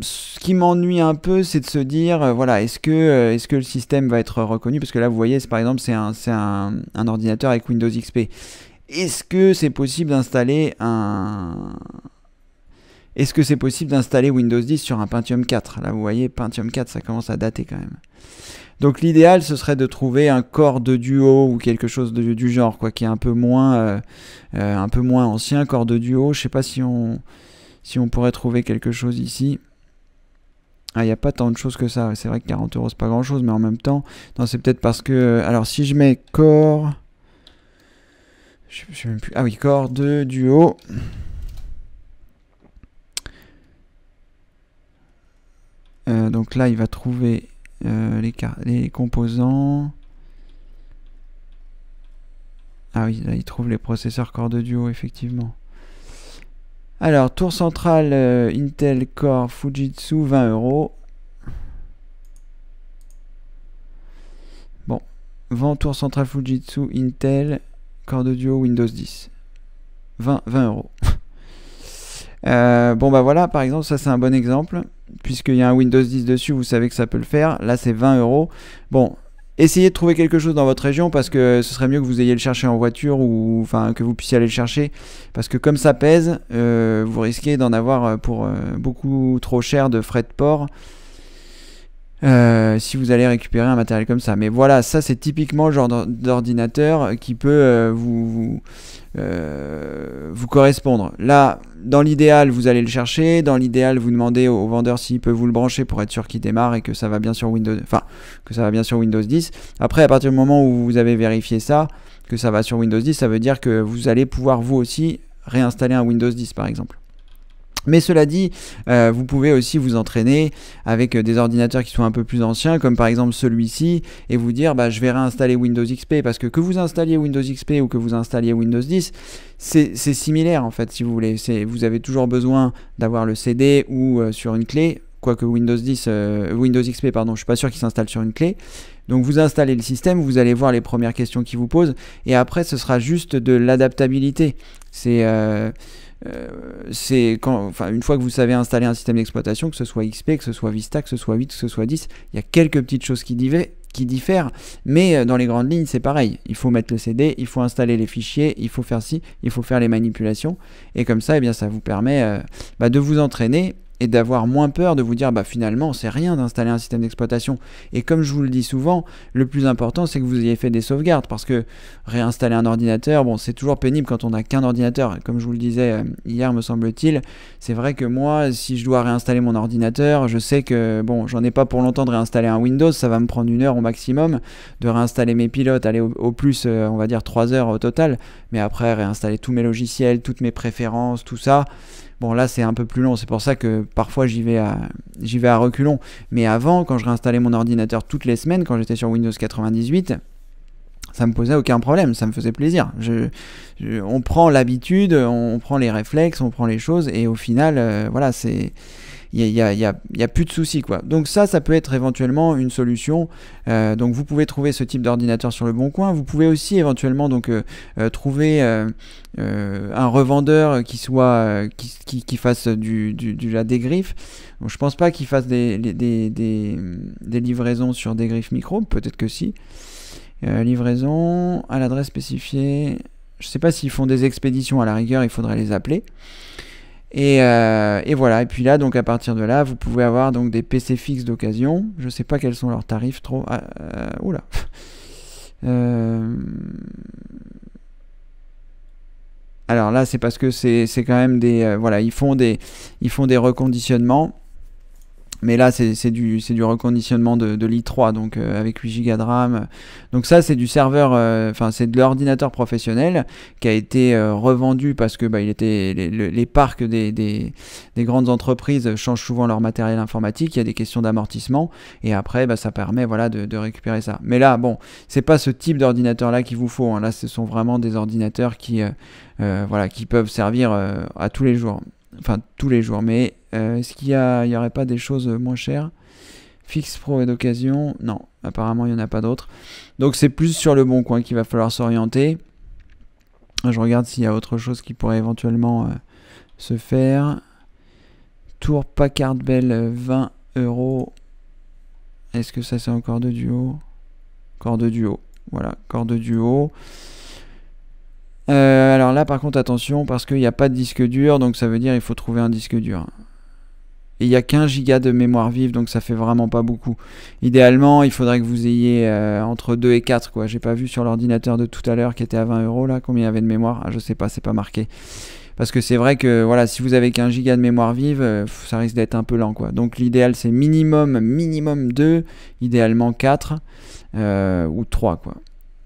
ce qui m'ennuie un peu, c'est de se dire, euh, voilà, est-ce que, est que le système va être reconnu Parce que là, vous voyez, par exemple, c'est un, un, un, ordinateur avec Windows XP. Est-ce que c'est possible d'installer un... Est-ce que c'est possible d'installer Windows 10 sur un Pentium 4 Là, vous voyez, Pentium 4, ça commence à dater quand même. Donc l'idéal, ce serait de trouver un corps de duo ou quelque chose de, du genre, quoi, qui est un peu moins, euh, euh, un peu moins ancien, corps de duo. Je sais pas si on, si on pourrait trouver quelque chose ici. Ah, il n'y a pas tant de choses que ça. C'est vrai que 40 euros, c'est pas grand chose, mais en même temps, non, c'est peut-être parce que. Alors, si je mets corps. Je, sais même plus. Ah oui, corps de duo. Euh, donc là, il va trouver euh, les, les, composants. Ah oui, là il trouve les processeurs Core de Duo, effectivement. Alors, tour centrale euh, Intel Core Fujitsu, 20 euros. Bon, vent tour central Fujitsu, Intel, Core de Duo, Windows 10. 20, 20 euros. *laughs* Euh, bon bah voilà, par exemple, ça c'est un bon exemple. Puisqu'il y a un Windows 10 dessus, vous savez que ça peut le faire. Là c'est 20 euros. Bon, essayez de trouver quelque chose dans votre région parce que ce serait mieux que vous ayez le chercher en voiture ou enfin que vous puissiez aller le chercher parce que comme ça pèse, euh, vous risquez d'en avoir euh, pour beaucoup trop cher de frais de port. Euh, si vous allez récupérer un matériel comme ça. Mais voilà, ça c'est typiquement le genre d'ordinateur qui peut euh, euh, vous, correspondre. Là, dans l'idéal, vous allez le chercher. Dans l'idéal, vous demandez au, au vendeur s'il peut vous le brancher pour être sûr qu'il démarre et que ça va bien sur Windows. Enfin, que ça va bien sur Windows 10. Après, à partir du moment où vous avez vérifié ça, que ça va sur Windows 10, ça veut dire que vous allez pouvoir vous aussi réinstaller un Windows 10 par exemple. Mais cela dit, euh, vous pouvez aussi vous entraîner avec euh, des ordinateurs qui sont un peu plus anciens, comme par exemple celui-ci, et vous dire bah, je vais réinstaller Windows XP, parce que que vous installiez Windows XP ou que vous installiez Windows 10, c'est similaire en fait, si vous voulez. Vous avez toujours besoin d'avoir le CD ou euh, sur une clé, quoique Windows 10, Windows XP, pardon, je suis pas sûr qu'il s'installe sur une clé. Donc vous installez le système, vous allez voir les premières questions qu'il vous pose, et après ce sera juste de l'adaptabilité. C'est euh, c'est quand, enfin, une fois que vous savez installer un système d'exploitation, que ce soit XP, que ce soit Vista, que ce soit 8, que ce soit 10, il y a quelques petites choses qui, qui diffèrent, mais euh, dans les grandes lignes, c'est pareil. Il faut mettre le CD, il faut installer les fichiers, il faut faire ci, il faut faire les manipulations, et comme ça, eh bien, ça vous permet euh, bah, de vous entraîner et d'avoir moins peur de vous dire bah finalement c'est rien d'installer un système d'exploitation. Et comme je vous le dis souvent, le plus important c'est que vous ayez fait des sauvegardes parce que réinstaller un ordinateur, bon c'est toujours pénible quand on n'a qu'un ordinateur. Comme je vous le disais euh, hier me semble-t-il, c'est vrai que moi si je dois réinstaller mon ordinateur, je sais que bon j'en ai pas pour longtemps de réinstaller un Windows, ça va me prendre une heure au maximum de réinstaller mes pilotes, aller au, au plus euh, on va dire trois heures au total, mais après réinstaller tous mes logiciels, toutes mes préférences, tout ça Bon, là, c'est un peu plus long, c'est pour ça que parfois j'y vais, à, vais à reculons. Mais avant, quand je réinstallais mon ordinateur toutes les semaines, quand j'étais sur Windows 98, ça me posait aucun problème, ça me faisait plaisir. on prend l'habitude, on, prend les réflexes, on prend les choses, et au final, euh, voilà, c'est il n'y a, plus de soucis. Quoi. Donc ça, ça peut être éventuellement une solution. Euh, donc vous pouvez trouver ce type d'ordinateur sur le bon coin. Vous pouvez aussi éventuellement donc, euh, euh, trouver un revendeur qui, soit, qui, fasse du, du, du la dégriffe. je pense pas qu'il fasse des, des, des, livraisons sur des griffes micro, peut-être que si. livraison à l'adresse spécifiée. Je ne sais pas s'ils font des expéditions à la rigueur, il faudrait les appeler. Euh, et, voilà. Et puis là, donc à partir de là, vous pouvez avoir donc des PC fixes d'occasion. Je ne sais pas quels sont leurs tarifs trop. Ah, euh, oula. *laughs* Euh, alors là, c'est parce que c'est quand même des. voilà, ils font des, ils font des reconditionnements. Mais là, c'est du, du reconditionnement de, l'i3, donc euh, avec 8 Go de RAM. Donc ça, c'est du serveur, euh, enfin c'est de l'ordinateur professionnel qui a été euh, revendu parce que bah, il était les, parcs des, des, grandes entreprises changent souvent leur matériel informatique. Il y a des questions d'amortissement et après, bah, ça permet voilà de, récupérer ça. Mais là, bon, c'est pas ce type d'ordinateur là qu'il vous faut. Hein. Là, ce sont vraiment des ordinateurs qui voilà qui peuvent servir à tous les jours enfin tous les jours, mais euh, est-ce qu'il n'y aurait pas des choses moins chères Fixe Pro et d'occasion Non, apparemment il n'y en a pas d'autres. Donc c'est plus sur le bon coin qu'il va falloir s'orienter. Je regarde s'il y a autre chose qui pourrait éventuellement euh, se faire. Tour Packard Bell 20 euros. Est-ce que ça c'est encore de duo Corde de duo. Voilà, corde de duo. Euh, alors là par contre attention parce qu'il n'y a pas de disque dur donc ça veut dire il faut trouver un disque dur et il y a 15 giga de mémoire vive, donc ça fait vraiment pas beaucoup. Idéalement, il faudrait que vous ayez euh, entre 2 et 4, quoi. J'ai pas vu sur l'ordinateur de tout à l'heure qui était à 20 euros, là, combien il y avait de mémoire. Ah, je sais pas, c'est pas marqué. Parce que c'est vrai que voilà, si vous avez 15 giga de mémoire vive, euh, ça risque d'être un peu lent quoi. Donc l'idéal c'est minimum, minimum 2, idéalement 4 euh, ou 3 quoi.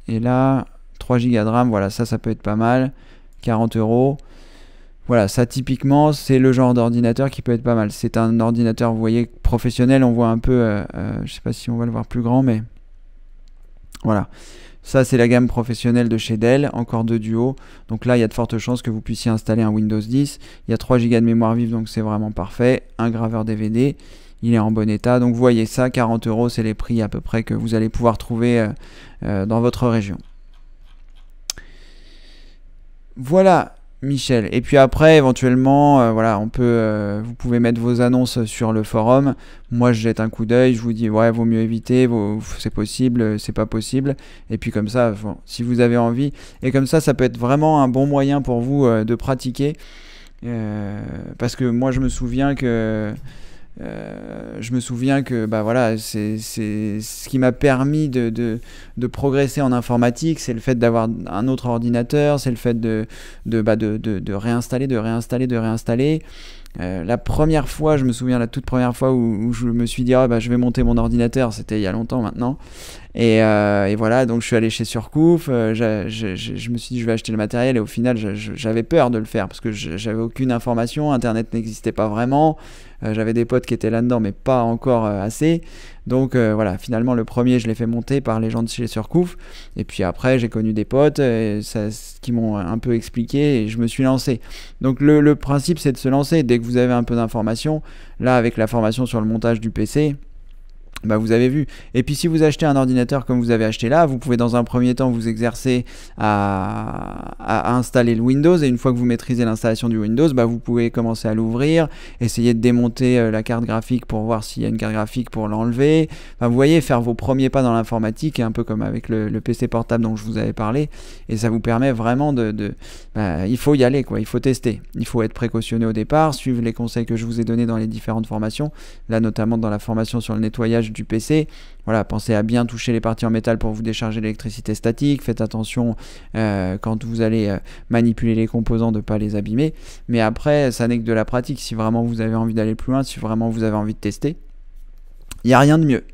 Et là, 3 gigas de RAM, voilà, ça ça peut être pas mal. 40 euros. Voilà, ça typiquement, c'est le genre d'ordinateur qui peut être pas mal. C'est un ordinateur, vous voyez, professionnel, on voit un peu, Je euh, ne euh, je sais pas si on va le voir plus grand, mais voilà. Ça, c'est la gamme professionnelle de chez Dell, encore deux duos. Donc là, il y a de fortes chances que vous puissiez installer un Windows 10. Il y a 3 Go de mémoire vive, donc c'est vraiment parfait. Un graveur DVD, il est en bon état. Donc vous voyez ça, 40 euros, c'est les prix à peu près que vous allez pouvoir trouver euh, dans votre région. Voilà Michel. Et puis après, éventuellement, euh, voilà, on peut, euh, vous pouvez mettre vos annonces sur le forum. Moi, je jette un coup d'œil, je vous dis, ouais, vaut mieux éviter, c'est possible, euh, c'est pas possible. Et puis comme ça, si vous avez envie, et comme ça, ça peut être vraiment un bon moyen pour vous de pratiquer. parce que moi, je me souviens que euh, je me souviens que bah voilà, c'est ce qui m'a permis de, de, de, progresser en informatique, c'est le fait d'avoir un autre ordinateur, c'est le fait de, de, bah de, réinstaller, de réinstaller, de réinstaller. Euh, la première fois, je me souviens la toute première fois où, je me suis dit ah, bah, je vais monter mon ordinateur, c'était il y a longtemps maintenant. Et, euh, voilà, donc je suis allé chez Surcouf, euh, je, je, me suis dit je vais acheter le matériel et au final j'avais peur de le faire parce que j'avais aucune information, Internet n'existait pas vraiment, j'avais des potes qui étaient là-dedans mais pas encore assez. Donc euh, voilà, finalement le premier je l'ai fait monter par les gens de chez Surcouf. Et puis après j'ai connu des potes euh, ça, qui m'ont un peu expliqué et je me suis lancé. Donc le, le principe c'est de se lancer dès que vous avez un peu d'informations. Là avec la formation sur le montage du PC. Bah, vous avez vu. Et puis si vous achetez un ordinateur comme vous avez acheté là, vous pouvez dans un premier temps vous exercer à, installer le Windows et une fois que vous maîtrisez l'installation du Windows, bah, vous pouvez commencer à l'ouvrir, essayer de démonter euh, la carte graphique pour voir s'il y a une carte graphique pour l'enlever. Bah, vous voyez, faire vos premiers pas dans l'informatique, un peu comme avec le, PC portable dont je vous avais parlé, et ça vous permet vraiment de... il faut y aller, quoi. il faut tester, il faut être précautionné au départ, suivre les conseils que je vous ai donnés dans les différentes formations, là notamment dans la formation sur le nettoyage du PC. Voilà, pensez à bien toucher les parties en métal pour vous décharger l'électricité statique. Faites attention euh, quand vous allez euh, manipuler les composants de ne pas les abîmer. Mais après, ça n'est que de la pratique. Si vraiment vous avez envie d'aller plus loin, si vraiment vous avez envie de tester, il n'y a rien de mieux.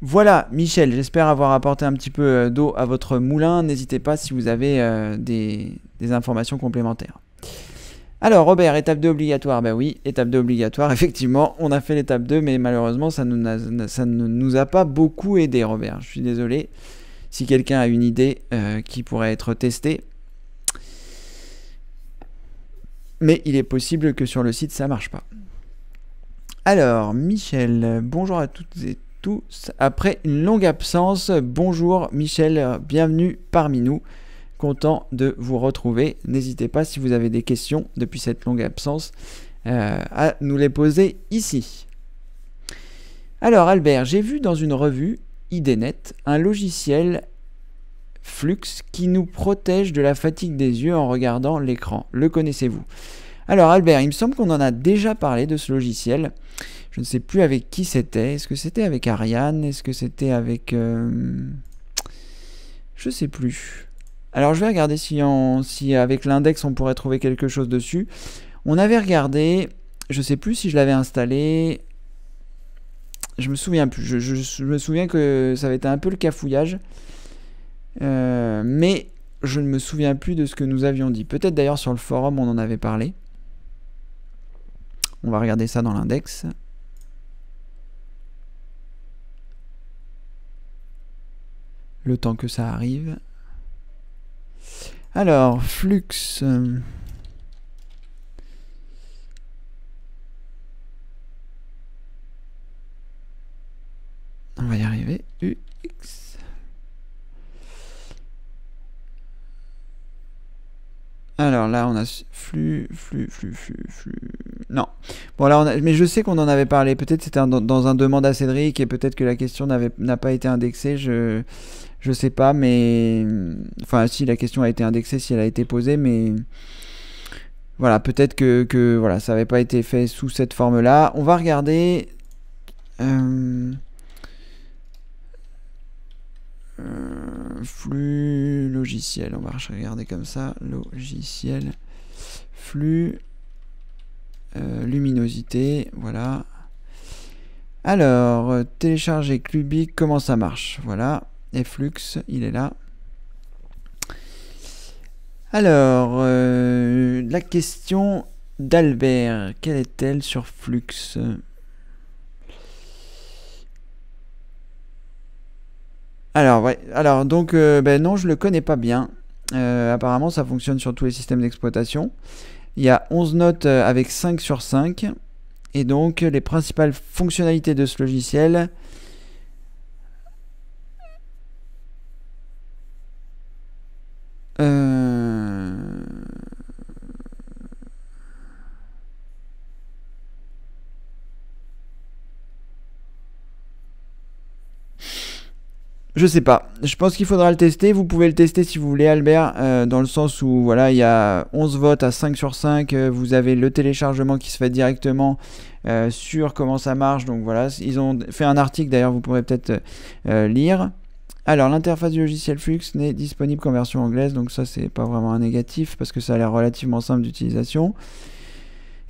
Voilà, Michel, j'espère avoir apporté un petit peu euh, d'eau à votre moulin. N'hésitez pas si vous avez des informations complémentaires. Alors Robert, étape 2 obligatoire, ben oui, étape 2 obligatoire, *laughs* effectivement, on a fait l'étape 2, mais malheureusement ça, ça ne nous a pas beaucoup aidé Robert, je suis désolé. Si quelqu'un a une idée euh, qui pourrait être testée. Mais il est possible que sur le site ça marche pas. Alors, Michel, bonjour à toutes et tous. Après une longue absence, bonjour Michel, bienvenue parmi nous. Content de vous retrouver. N'hésitez pas si vous avez des questions depuis cette longue absence euh, à nous les poser ici. Alors Albert, j'ai vu dans une revue, IDNet, un logiciel Flux qui nous protège de la fatigue des yeux en regardant l'écran. Le connaissez-vous Alors Albert, il me semble qu'on en a déjà parlé de ce logiciel. Je ne sais plus avec qui c'était. Est-ce que c'était avec Ariane Est-ce que c'était avec... Je euh, Je sais plus. Alors je vais regarder si, avec l'index on pourrait trouver quelque chose dessus. On avait regardé, je ne sais plus si je l'avais installé. Je me souviens plus. Je, me souviens que ça avait été un peu le cafouillage. Euh, mais je ne me souviens plus de ce que nous avions dit. Peut-être d'ailleurs sur le forum on en avait parlé. On va regarder ça dans l'index. Le temps que ça arrive. Alors, flux. Euh, on va y arriver. UX. Alors là, on a flux, flux, flux, flux, Non. Bon, là, mais je sais qu'on en avait parlé. Peut-être c'était dans, un demande à Cédric et peut-être que la question n'a pas été indexée. Je je sais pas, mais. Enfin, si la question a été indexée, si elle a été posée, mais. Voilà, peut-être que, voilà, ça n'avait pas été fait sous cette forme-là. On va regarder. Euh, flux logiciel. On va regarder comme ça. Logiciel. Flux. Euh, luminosité. Voilà. Alors, télécharger Clubic, comment ça marche Voilà. Et Flux, il est là. Alors, euh, la question d'Albert, quelle est-elle sur Flux Alors, ouais, alors donc, euh, ben non, je le connais pas bien. Euh, apparemment, ça fonctionne sur tous les systèmes d'exploitation. Il y a 11 notes avec 5 sur 5. Et donc, les principales fonctionnalités de ce logiciel, Euh, je sais pas. Je pense qu'il faudra le tester. Vous pouvez le tester si vous voulez, Albert, euh, dans le sens où voilà, il y a 11 votes à 5 sur 5. Euh, vous avez le téléchargement qui se fait directement sur comment ça marche. Donc voilà, ils ont fait un article d'ailleurs, vous pourrez peut-être lire. Alors, l'interface du logiciel Flux n'est disponible qu'en version anglaise, donc ça, c'est pas vraiment un négatif parce que ça a l'air relativement simple d'utilisation.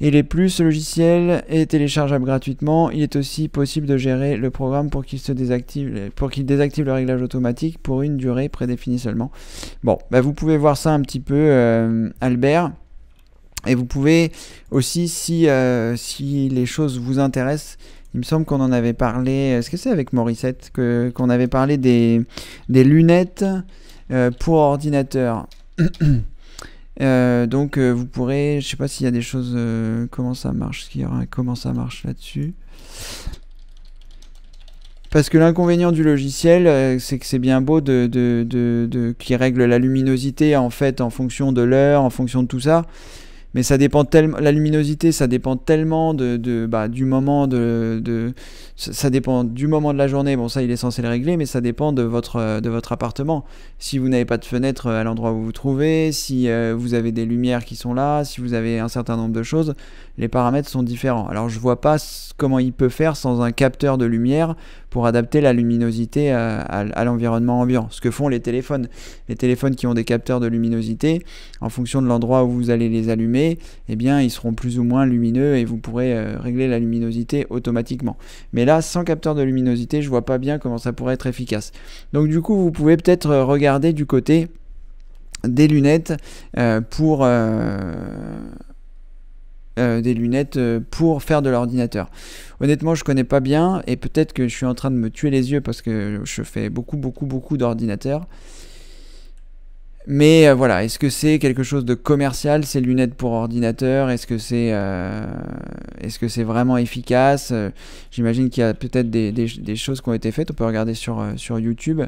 Et les plus, ce logiciel est téléchargeable gratuitement. Il est aussi possible de gérer le programme pour qu'il se désactive, pour qu'il désactive le réglage automatique pour une durée prédéfinie seulement. Bon, bah, vous pouvez voir ça un petit peu, euh, Albert. Et vous pouvez aussi, si, euh, si les choses vous intéressent, il me semble qu'on en avait parlé. Euh, est-ce que c'est avec Morissette qu'on avait parlé des, lunettes euh, pour ordinateur *coughs* euh, donc vous pourrez, je ne sais pas s'il y a des choses, comment ça marche, comment ça marche là-dessus. Parce que l'inconvénient du logiciel, c'est que c'est bien beau de, de, qui règle la luminosité en fait en fonction de l'heure, en fonction de tout ça mais ça dépend tellement, la luminosité, ça dépend tellement de, de bah, du moment de, de, ça dépend du moment de la journée. Bon, ça, il est censé le régler, mais ça dépend de votre, de votre appartement. Si vous n'avez pas de fenêtre euh, à l'endroit où vous vous trouvez, si euh, vous avez des lumières qui sont là, si vous avez un certain nombre de choses, les paramètres sont différents. Alors je vois pas comment il peut faire sans un capteur de lumière pour adapter la luminosité euh, à, l'environnement ambiant, ce que font les téléphones. Les téléphones qui ont des capteurs de luminosité, en fonction de l'endroit où vous allez les allumer, eh bien ils seront plus ou moins lumineux et vous pourrez euh, régler la luminosité automatiquement. Mais là, sans capteur de luminosité, je vois pas bien comment ça pourrait être efficace. Donc du coup, vous pouvez peut-être euh, regarder du côté des lunettes pour des lunettes pour faire de l'ordinateur. Honnêtement, je connais pas bien et peut-être que je suis en train de me tuer les yeux parce que je fais beaucoup, beaucoup, beaucoup d'ordinateurs. Mais voilà, est-ce que c'est quelque chose de commercial ces lunettes pour ordinateur Est-ce que c'est est-ce que c'est vraiment efficace J'imagine qu'il y a peut-être des, choses qui ont été faites. On peut regarder sur, YouTube,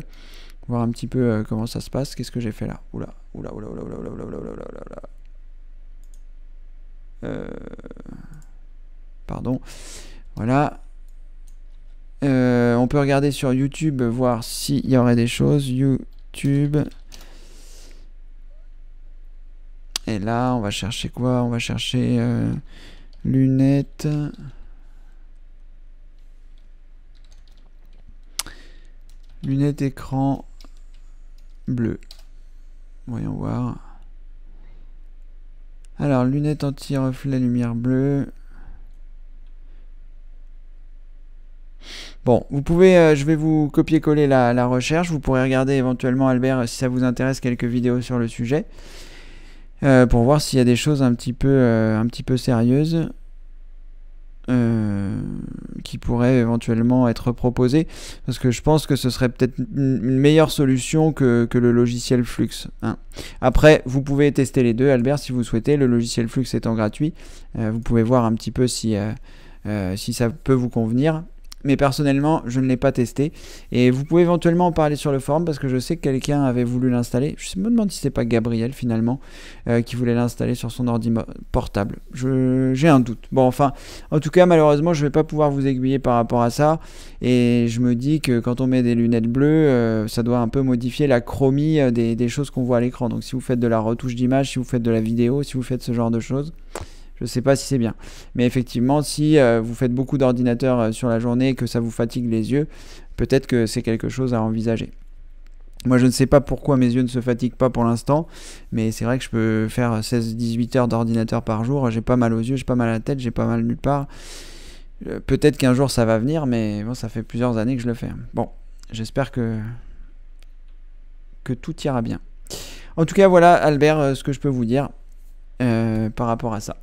voir un petit peu comment ça se passe. Qu'est-ce que j'ai fait là Oula, oula, oula, oula, oula, oula, oula, oula, oula, oula. Euh, pardon. Voilà. Euh, on peut regarder sur YouTube, voir s'il y aurait des choses. YouTube. Et là, on va chercher quoi On va chercher euh, lunettes. Lunettes écran bleu. Voyons voir. Alors, lunettes anti-reflet, lumière bleue. Bon, vous pouvez, euh, je vais vous copier-coller la, recherche. Vous pourrez regarder éventuellement, Albert, si ça vous intéresse, quelques vidéos sur le sujet. Euh, pour voir s'il y a des choses un petit peu, euh, un petit peu sérieuses. Euh, qui pourrait éventuellement être proposé, parce que je pense que ce serait peut-être une meilleure solution que, le logiciel Flux. Hein. Après, vous pouvez tester les deux, Albert, si vous souhaitez, le logiciel Flux étant gratuit, euh, vous pouvez voir un petit peu si, euh, si ça peut vous convenir mais personnellement je ne l'ai pas testé et vous pouvez éventuellement en parler sur le forum parce que je sais que quelqu'un avait voulu l'installer je me demande si c'est pas Gabriel finalement euh, qui voulait l'installer sur son ordi portable j'ai un doute bon enfin en tout cas malheureusement je ne vais pas pouvoir vous aiguiller par rapport à ça et je me dis que quand on met des lunettes bleues euh, ça doit un peu modifier la chromie euh, des choses qu'on voit à l'écran donc si vous faites de la retouche d'image si vous faites de la vidéo si vous faites ce genre de choses je ne sais pas si c'est bien. Mais effectivement, si euh, vous faites beaucoup d'ordinateurs euh, sur la journée et que ça vous fatigue les yeux, peut-être que c'est quelque chose à envisager. Moi, je ne sais pas pourquoi mes yeux ne se fatiguent pas pour l'instant, mais c'est vrai que je peux faire 16-18 heures d'ordinateur par jour. J'ai pas mal aux yeux, j'ai pas mal à la tête, j'ai pas mal nulle part. Euh, peut-être qu'un jour ça va venir, mais bon, ça fait plusieurs années que je le fais. Bon, j'espère que que tout ira bien. En tout cas, voilà, Albert, ce que je peux vous dire par rapport à ça.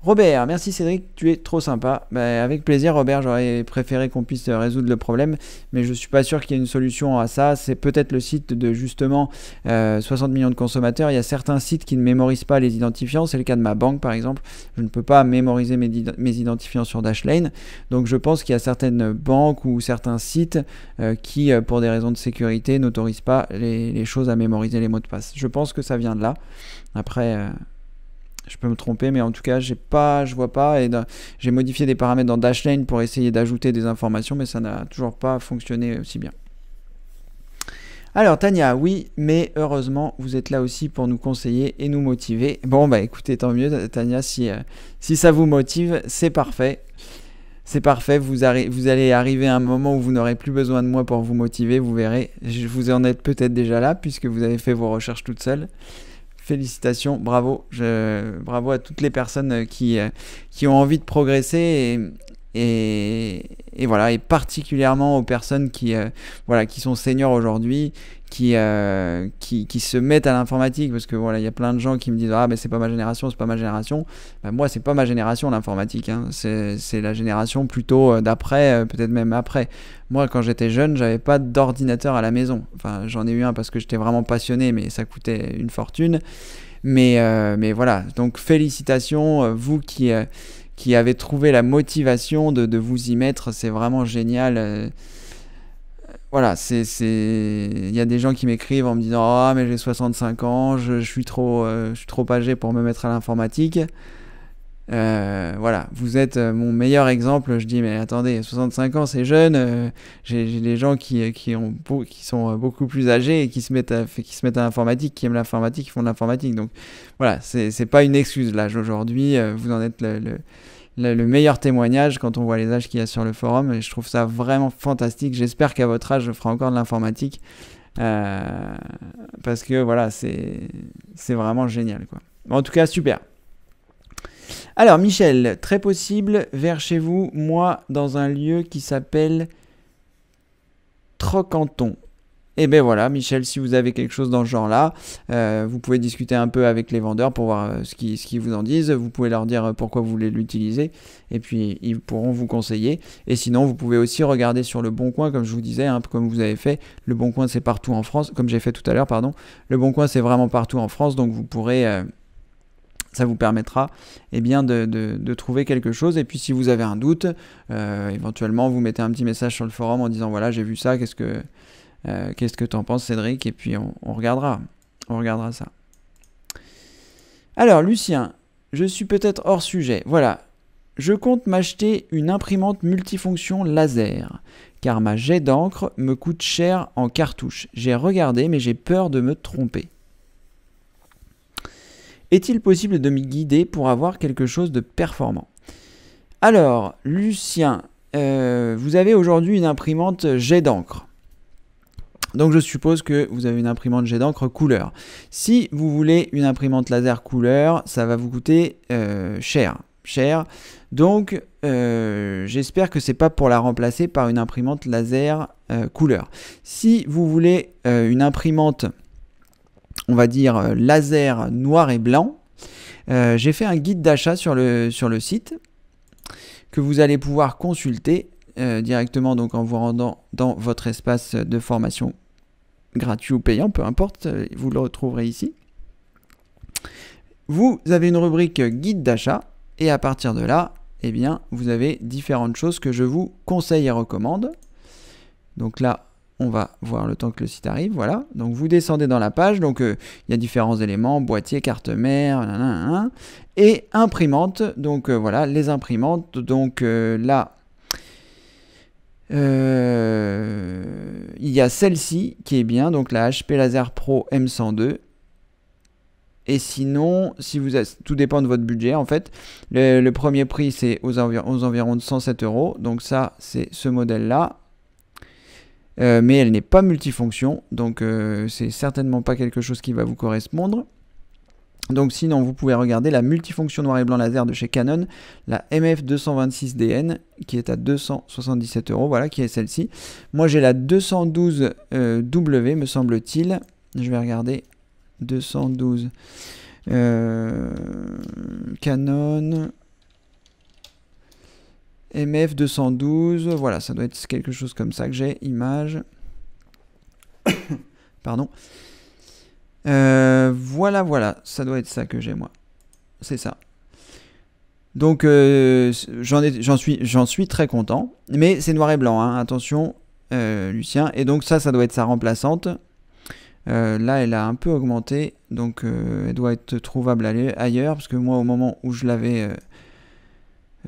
Robert, merci Cédric, tu es trop sympa. Bah, avec plaisir Robert, j'aurais préféré qu'on puisse résoudre le problème, mais je ne suis pas sûr qu'il y ait une solution à ça. C'est peut-être le site de justement 60 euh, millions de consommateurs. Il y a certains sites qui ne mémorisent pas les identifiants. C'est le cas de ma banque par exemple. Je ne peux pas mémoriser mes, identifiants sur Dashlane. Donc je pense qu'il y a certaines banques ou certains sites euh, qui, euh, pour des raisons de sécurité, n'autorisent pas les, choses à mémoriser les mots de passe. Je pense que ça vient de là. Après... Je peux me tromper, mais en tout cas, j'ai pas, je vois pas. Et j'ai modifié des paramètres dans Dashlane pour essayer d'ajouter des informations, mais ça n'a toujours pas fonctionné aussi bien. Alors Tania, oui, mais heureusement, vous êtes là aussi pour nous conseiller et nous motiver. Bon, bah écoutez, tant mieux Tania, si, euh, si ça vous motive, c'est parfait. C'est parfait, vous, vous, allez arriver à un moment où vous n'aurez plus besoin de moi pour vous motiver, vous verrez. Je vous en êtes peut-être déjà là, puisque vous avez fait vos recherches toutes seules. Félicitations, bravo. Je, bravo à toutes les personnes euh, qui, euh, qui ont envie de progresser et, voilà, et particulièrement aux personnes qui, euh, voilà, qui sont seniors aujourd'hui qui, euh, qui, qui, se mettent à l'informatique parce que voilà il y a plein de gens qui me disent ah mais c'est pas ma génération c'est pas ma génération bah, moi c'est pas ma génération l'informatique hein. c'est la génération plutôt euh, d'après euh, peut-être même après moi quand j'étais jeune j'avais pas d'ordinateur à la maison enfin j'en ai eu un parce que j'étais vraiment passionné mais ça coûtait une fortune mais mais voilà donc félicitations vous qui qui avez trouvé la motivation de, de vous y mettre c'est vraiment génial voilà, c'est il y a des gens qui m'écrivent en me disant "Ah mais j'ai 65 ans, je, suis trop euh, je suis trop âgé pour me mettre à l'informatique." Euh, voilà, vous êtes euh, mon meilleur exemple. Je dis "Mais attendez, 65 ans, c'est jeune. j'ai des gens qui, ont, qui sont beaucoup plus âgés et qui se mettent à, qui se mettent à l'informatique, qui aiment l'informatique, qui font de l'informatique." Donc voilà, c'est pas une excuse là aujourd'hui, vous en êtes le le, meilleur témoignage quand on voit les âges qu'il y a sur le forum. Et je trouve ça vraiment fantastique. J'espère qu'à votre âge, je ferai encore de l'informatique. Euh, parce que voilà, c'est vraiment génial. Quoi. En tout cas, super. Alors, Michel, très possible vers chez vous, moi, dans un lieu qui s'appelle Trocanton. Et eh ben voilà, Michel, si vous avez quelque chose dans ce genre-là, euh, vous pouvez discuter un peu avec les vendeurs pour voir euh, ce qu'ils ce qui vous en disent. Vous pouvez leur dire euh, pourquoi vous voulez l'utiliser. Et puis, ils pourront vous conseiller. Et sinon, vous pouvez aussi regarder sur le Bon Coin, comme je vous disais, hein, comme vous avez fait. Le Bon Coin, c'est partout en France, comme j'ai fait tout à l'heure, pardon. Le Bon Coin, c'est vraiment partout en France, donc vous pourrez... ça vous permettra eh bien, de, de, trouver quelque chose. Et puis si vous avez un doute, éventuellement vous mettez un petit message sur le forum en disant voilà j'ai vu ça, qu'est-ce que euh, qu'est-ce que tu en penses, Cédric Et puis on, regardera. On regardera ça. Alors, Lucien, je suis peut-être hors sujet. Voilà. Je compte m'acheter une imprimante multifonction laser, car ma jet d'encre me coûte cher en cartouche. J'ai regardé, mais j'ai peur de me tromper. Est-il possible de me guider pour avoir quelque chose de performant Alors, Lucien, euh, vous avez aujourd'hui une imprimante jet d'encre. Donc je suppose que vous avez une imprimante jet d'encre couleur. Si vous voulez une imprimante laser couleur, ça va vous coûter euh, cher. cher. Donc euh, j'espère que c'est pas pour la remplacer par une imprimante laser euh, couleur. Si vous voulez une imprimante, on va dire laser noir et blanc, j'ai fait un guide d'achat sur le, sur le site que vous allez pouvoir consulter euh, directement donc en vous rendant dans votre espace de formation gratuit ou payant, peu importe, euh, vous le retrouverez ici. Vous avez une rubrique guide d'achat et à partir de là, et eh bien, vous avez différentes choses que je vous conseille et recommande. Donc là, on va voir le temps que le site arrive, voilà. Donc vous descendez dans la page, donc euh, il y a différents éléments, boîtier, carte mère, et imprimante, donc voilà, les imprimantes, donc là, euh, il y a celle-ci qui est bien, donc la HP Laser Pro M102. Et sinon, si vous tout dépend de votre budget en fait. Le, premier prix c'est aux, aux, environs de 107 euros. Donc ça c'est ce modèle-là. Euh, mais elle n'est pas multifonction, donc euh, c'est certainement pas quelque chose qui va vous correspondre. Donc sinon, vous pouvez regarder la multifonction noir et blanc laser de chez Canon, la MF226DN, qui est à 277 euros, voilà, qui est celle-ci. Moi, j'ai la 212W, euh, me semble-t-il. Je vais regarder 212 euh, Canon MF212, voilà, ça doit être quelque chose comme ça que j'ai, image. *coughs* Pardon. Euh, voilà, voilà, ça doit être ça que j'ai moi. C'est ça. Donc euh, j'en suis, suis, très content. Mais c'est noir et blanc, hein. attention euh, Lucien. Et donc ça, ça doit être sa remplaçante. là, elle a un peu augmenté, donc elle doit être trouvable ailleurs, parce que moi, au moment où je l'avais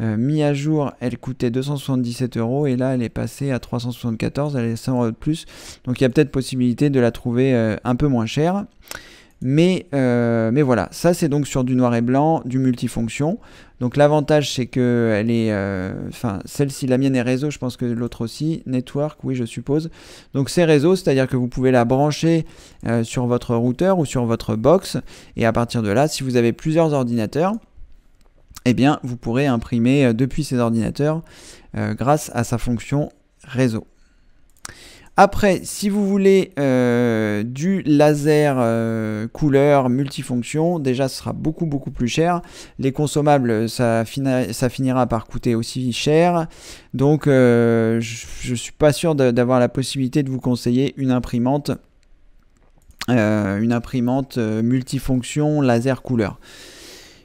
euh, mis à jour, elle coûtait 277 euros et là elle est passée à 374, elle est 100 euros de plus. Donc il y a peut-être possibilité de la trouver euh, un peu moins chère. Mais, euh, mais voilà, ça c'est donc sur du noir et blanc, du multifonction. Donc l'avantage c'est que elle est, enfin celle-ci, la mienne est réseau, je pense que l'autre aussi, network, oui je suppose. Donc c'est réseau, c'est-à-dire que vous pouvez la brancher sur votre routeur ou sur votre box et à partir de là, si vous avez plusieurs ordinateurs, eh bien, vous pourrez imprimer euh, depuis ces ordinateurs euh, grâce à sa fonction réseau. Après, si vous voulez euh, du laser couleur multifonction, déjà ce sera beaucoup beaucoup plus cher. Les consommables, ça, ça finira par coûter aussi cher. Donc je ne suis pas sûr d'avoir la possibilité de vous conseiller une imprimante, une imprimante multifonction laser couleur.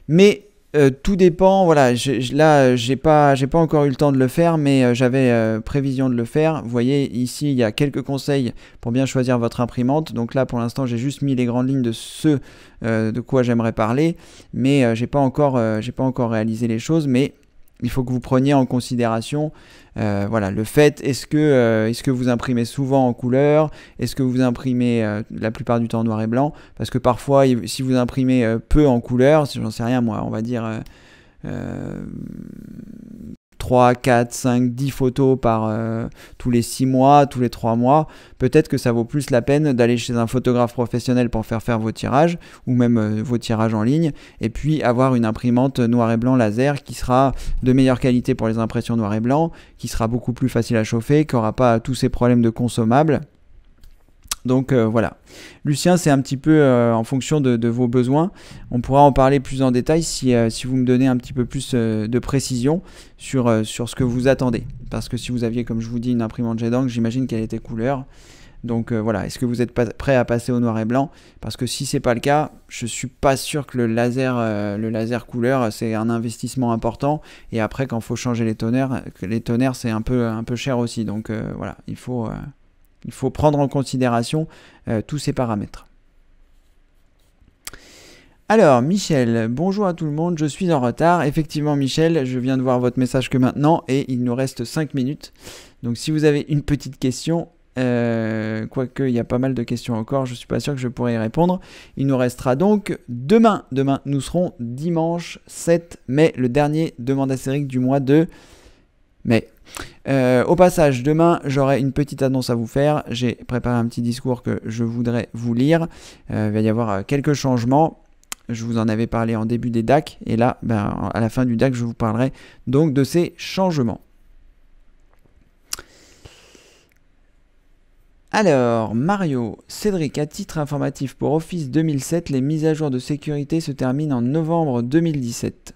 Mais euh, tout dépend. Voilà, là, j'ai pas, j'ai pas encore eu le temps de le faire, mais euh, j'avais euh, prévision de le faire. Vous voyez, ici, il y a quelques conseils pour bien choisir votre imprimante. Donc là, pour l'instant, j'ai juste mis les grandes lignes de ce de quoi j'aimerais parler, mais j'ai pas encore, j'ai pas encore réalisé les choses, mais il faut que vous preniez en considération euh, voilà, le fait, est-ce que, euh, que vous imprimez souvent en couleur Est-ce que vous imprimez euh, la plupart du temps en noir et blanc Parce que parfois, si vous imprimez peu en couleur, si j'en sais rien moi, on va dire 3, 4, 5, 10 photos par euh, tous les 6 mois, tous les 3 mois, peut-être que ça vaut plus la peine d'aller chez un photographe professionnel pour faire faire vos tirages ou même euh, vos tirages en ligne et puis avoir une imprimante noir et blanc laser qui sera de meilleure qualité pour les impressions noir et blanc, qui sera beaucoup plus facile à chauffer, qui n'aura pas tous ces problèmes de consommables donc euh, voilà. Lucien, c'est un petit peu euh, en fonction de, vos besoins. On pourra en parler plus en détail si, euh, vous me donnez un petit peu plus de précision sur, ce que vous attendez. Parce que si vous aviez, comme je vous dis, une imprimante jet d'encre, j'imagine qu'elle était couleur. Donc voilà, est-ce que vous êtes pas prêt à passer au noir et blanc Parce que si c'est pas le cas, je ne suis pas sûr que le laser, le laser couleur, c'est un investissement important. Et après, quand faut changer les tonnerres, les tonnerres, c'est un peu, un peu cher aussi. Donc voilà, il faut il faut prendre en considération euh, tous ces paramètres. Alors, Michel, bonjour à tout le monde, je suis en retard. Effectivement, Michel, je viens de voir votre message que maintenant et il nous reste 5 minutes. Donc, si vous avez une petite question, euh, quoique il y a pas mal de questions encore, je ne suis pas sûr que je pourrai y répondre. Il nous restera donc demain. Demain, nous serons dimanche 7 mai, le dernier Demande à du mois de mais euh, au passage, demain, j'aurai une petite annonce à vous faire. J'ai préparé un petit discours que je voudrais vous lire. Euh, il va y avoir euh, quelques changements. Je vous en avais parlé en début des DAC. Et là, ben, à la fin du DAC, je vous parlerai donc de ces changements. Alors, Mario, Cédric, à titre informatif pour Office 2007, les mises à jour de sécurité se terminent en novembre 2017.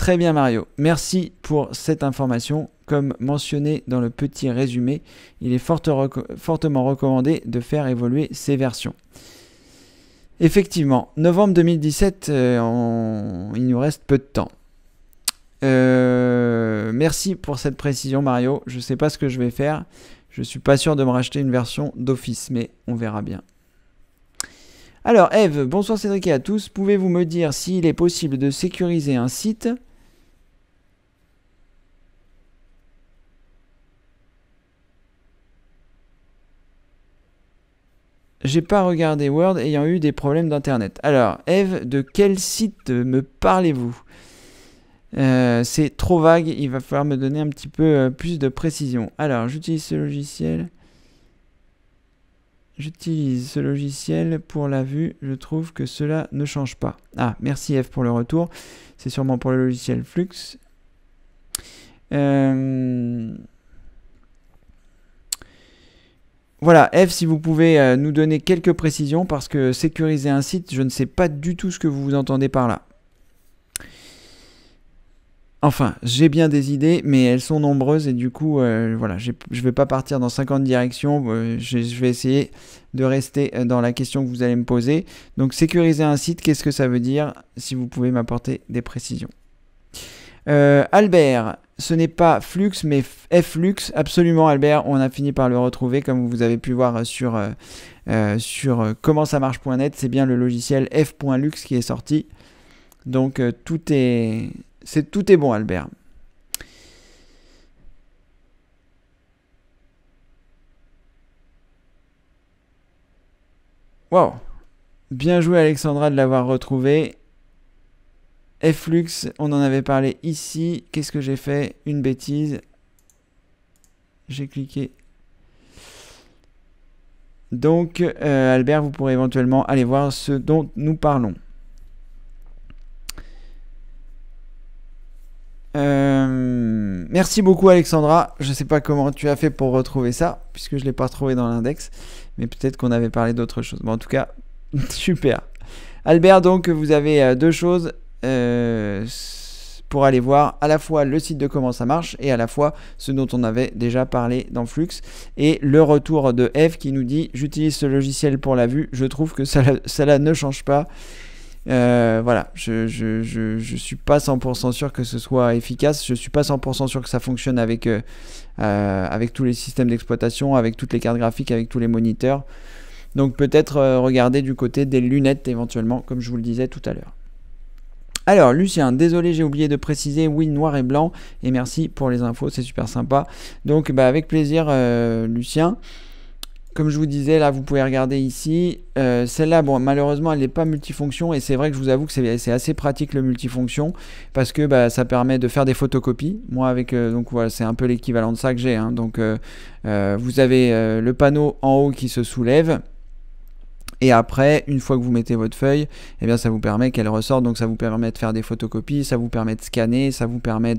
Très bien Mario, merci pour cette information. Comme mentionné dans le petit résumé, il est fortement recommandé de faire évoluer ces versions. Effectivement, novembre 2017, euh, il nous reste peu de temps. Euh, merci pour cette précision Mario, je ne sais pas ce que je vais faire. Je ne suis pas sûr de me racheter une version d'office, mais on verra bien. Alors Eve, bonsoir Cédric et à tous. Pouvez-vous me dire s'il est possible de sécuriser un site j'ai pas regardé Word ayant eu des problèmes d'internet. Alors, Eve, de quel site me parlez-vous euh, C'est trop vague, il va falloir me donner un petit peu euh, plus de précision. Alors, j'utilise ce logiciel. J'utilise ce logiciel pour la vue, je trouve que cela ne change pas. Ah, merci Eve pour le retour. C'est sûrement pour le logiciel Flux. Euh... Voilà, F, si vous pouvez euh, nous donner quelques précisions, parce que sécuriser un site, je ne sais pas du tout ce que vous entendez par là. Enfin, j'ai bien des idées, mais elles sont nombreuses et du coup, euh, voilà, je ne vais pas partir dans 50 directions. Euh, je, vais essayer de rester dans la question que vous allez me poser. Donc, sécuriser un site, qu'est-ce que ça veut dire Si vous pouvez m'apporter des précisions. Albert, ce n'est pas Flux, mais Flux. Absolument, Albert. On a fini par le retrouver, comme vous avez pu voir euh, sur, euh, euh, sur comment ça marche.net. C'est bien le logiciel F.lux qui est sorti. Donc tout est, tout est bon, Albert. Wow. Bien joué Alexandra de l'avoir retrouvé. Flux, on en avait parlé ici. Qu'est-ce que j'ai fait Une bêtise. J'ai cliqué. Donc, euh, Albert, vous pourrez éventuellement aller voir ce dont nous parlons. Euh, merci beaucoup Alexandra. Je ne sais pas comment tu as fait pour retrouver ça, puisque je ne l'ai pas trouvé dans l'index. Mais peut-être qu'on avait parlé d'autre chose. Mais en tout cas, *laughs* super. Albert, donc, vous avez euh, deux choses. Euh, pour aller voir à la fois le site de comment ça marche et à la fois ce dont on avait déjà parlé dans Flux. Et le retour de F qui nous dit j'utilise ce logiciel pour la vue, je trouve que ça, ne change pas. Euh, voilà, je, je, je, suis pas 100% sûr que ce soit efficace, je suis pas 100% sûr que ça fonctionne avec, euh, avec tous les systèmes d'exploitation, avec toutes les cartes graphiques, avec tous les moniteurs. Donc peut-être regarder du côté des lunettes éventuellement, comme je vous le disais tout à l'heure. Alors Lucien, désolé j'ai oublié de préciser, oui noir et blanc, et merci pour les infos, c'est super sympa. Donc bah, avec plaisir euh, Lucien. Comme je vous disais, là vous pouvez regarder ici. Euh, celle-là, bon malheureusement elle n'est pas multifonction et c'est vrai que je vous avoue que c'est assez pratique le multifonction parce que bah, ça permet de faire des photocopies. Moi avec euh, donc voilà c'est un peu l'équivalent de ça que j'ai. Hein. Donc vous avez le panneau en haut qui se soulève et après, une fois que vous mettez votre feuille, eh bien, ça vous permet qu'elle ressorte. Donc, ça vous permet de faire des photocopies, ça vous permet de scanner, ça vous permet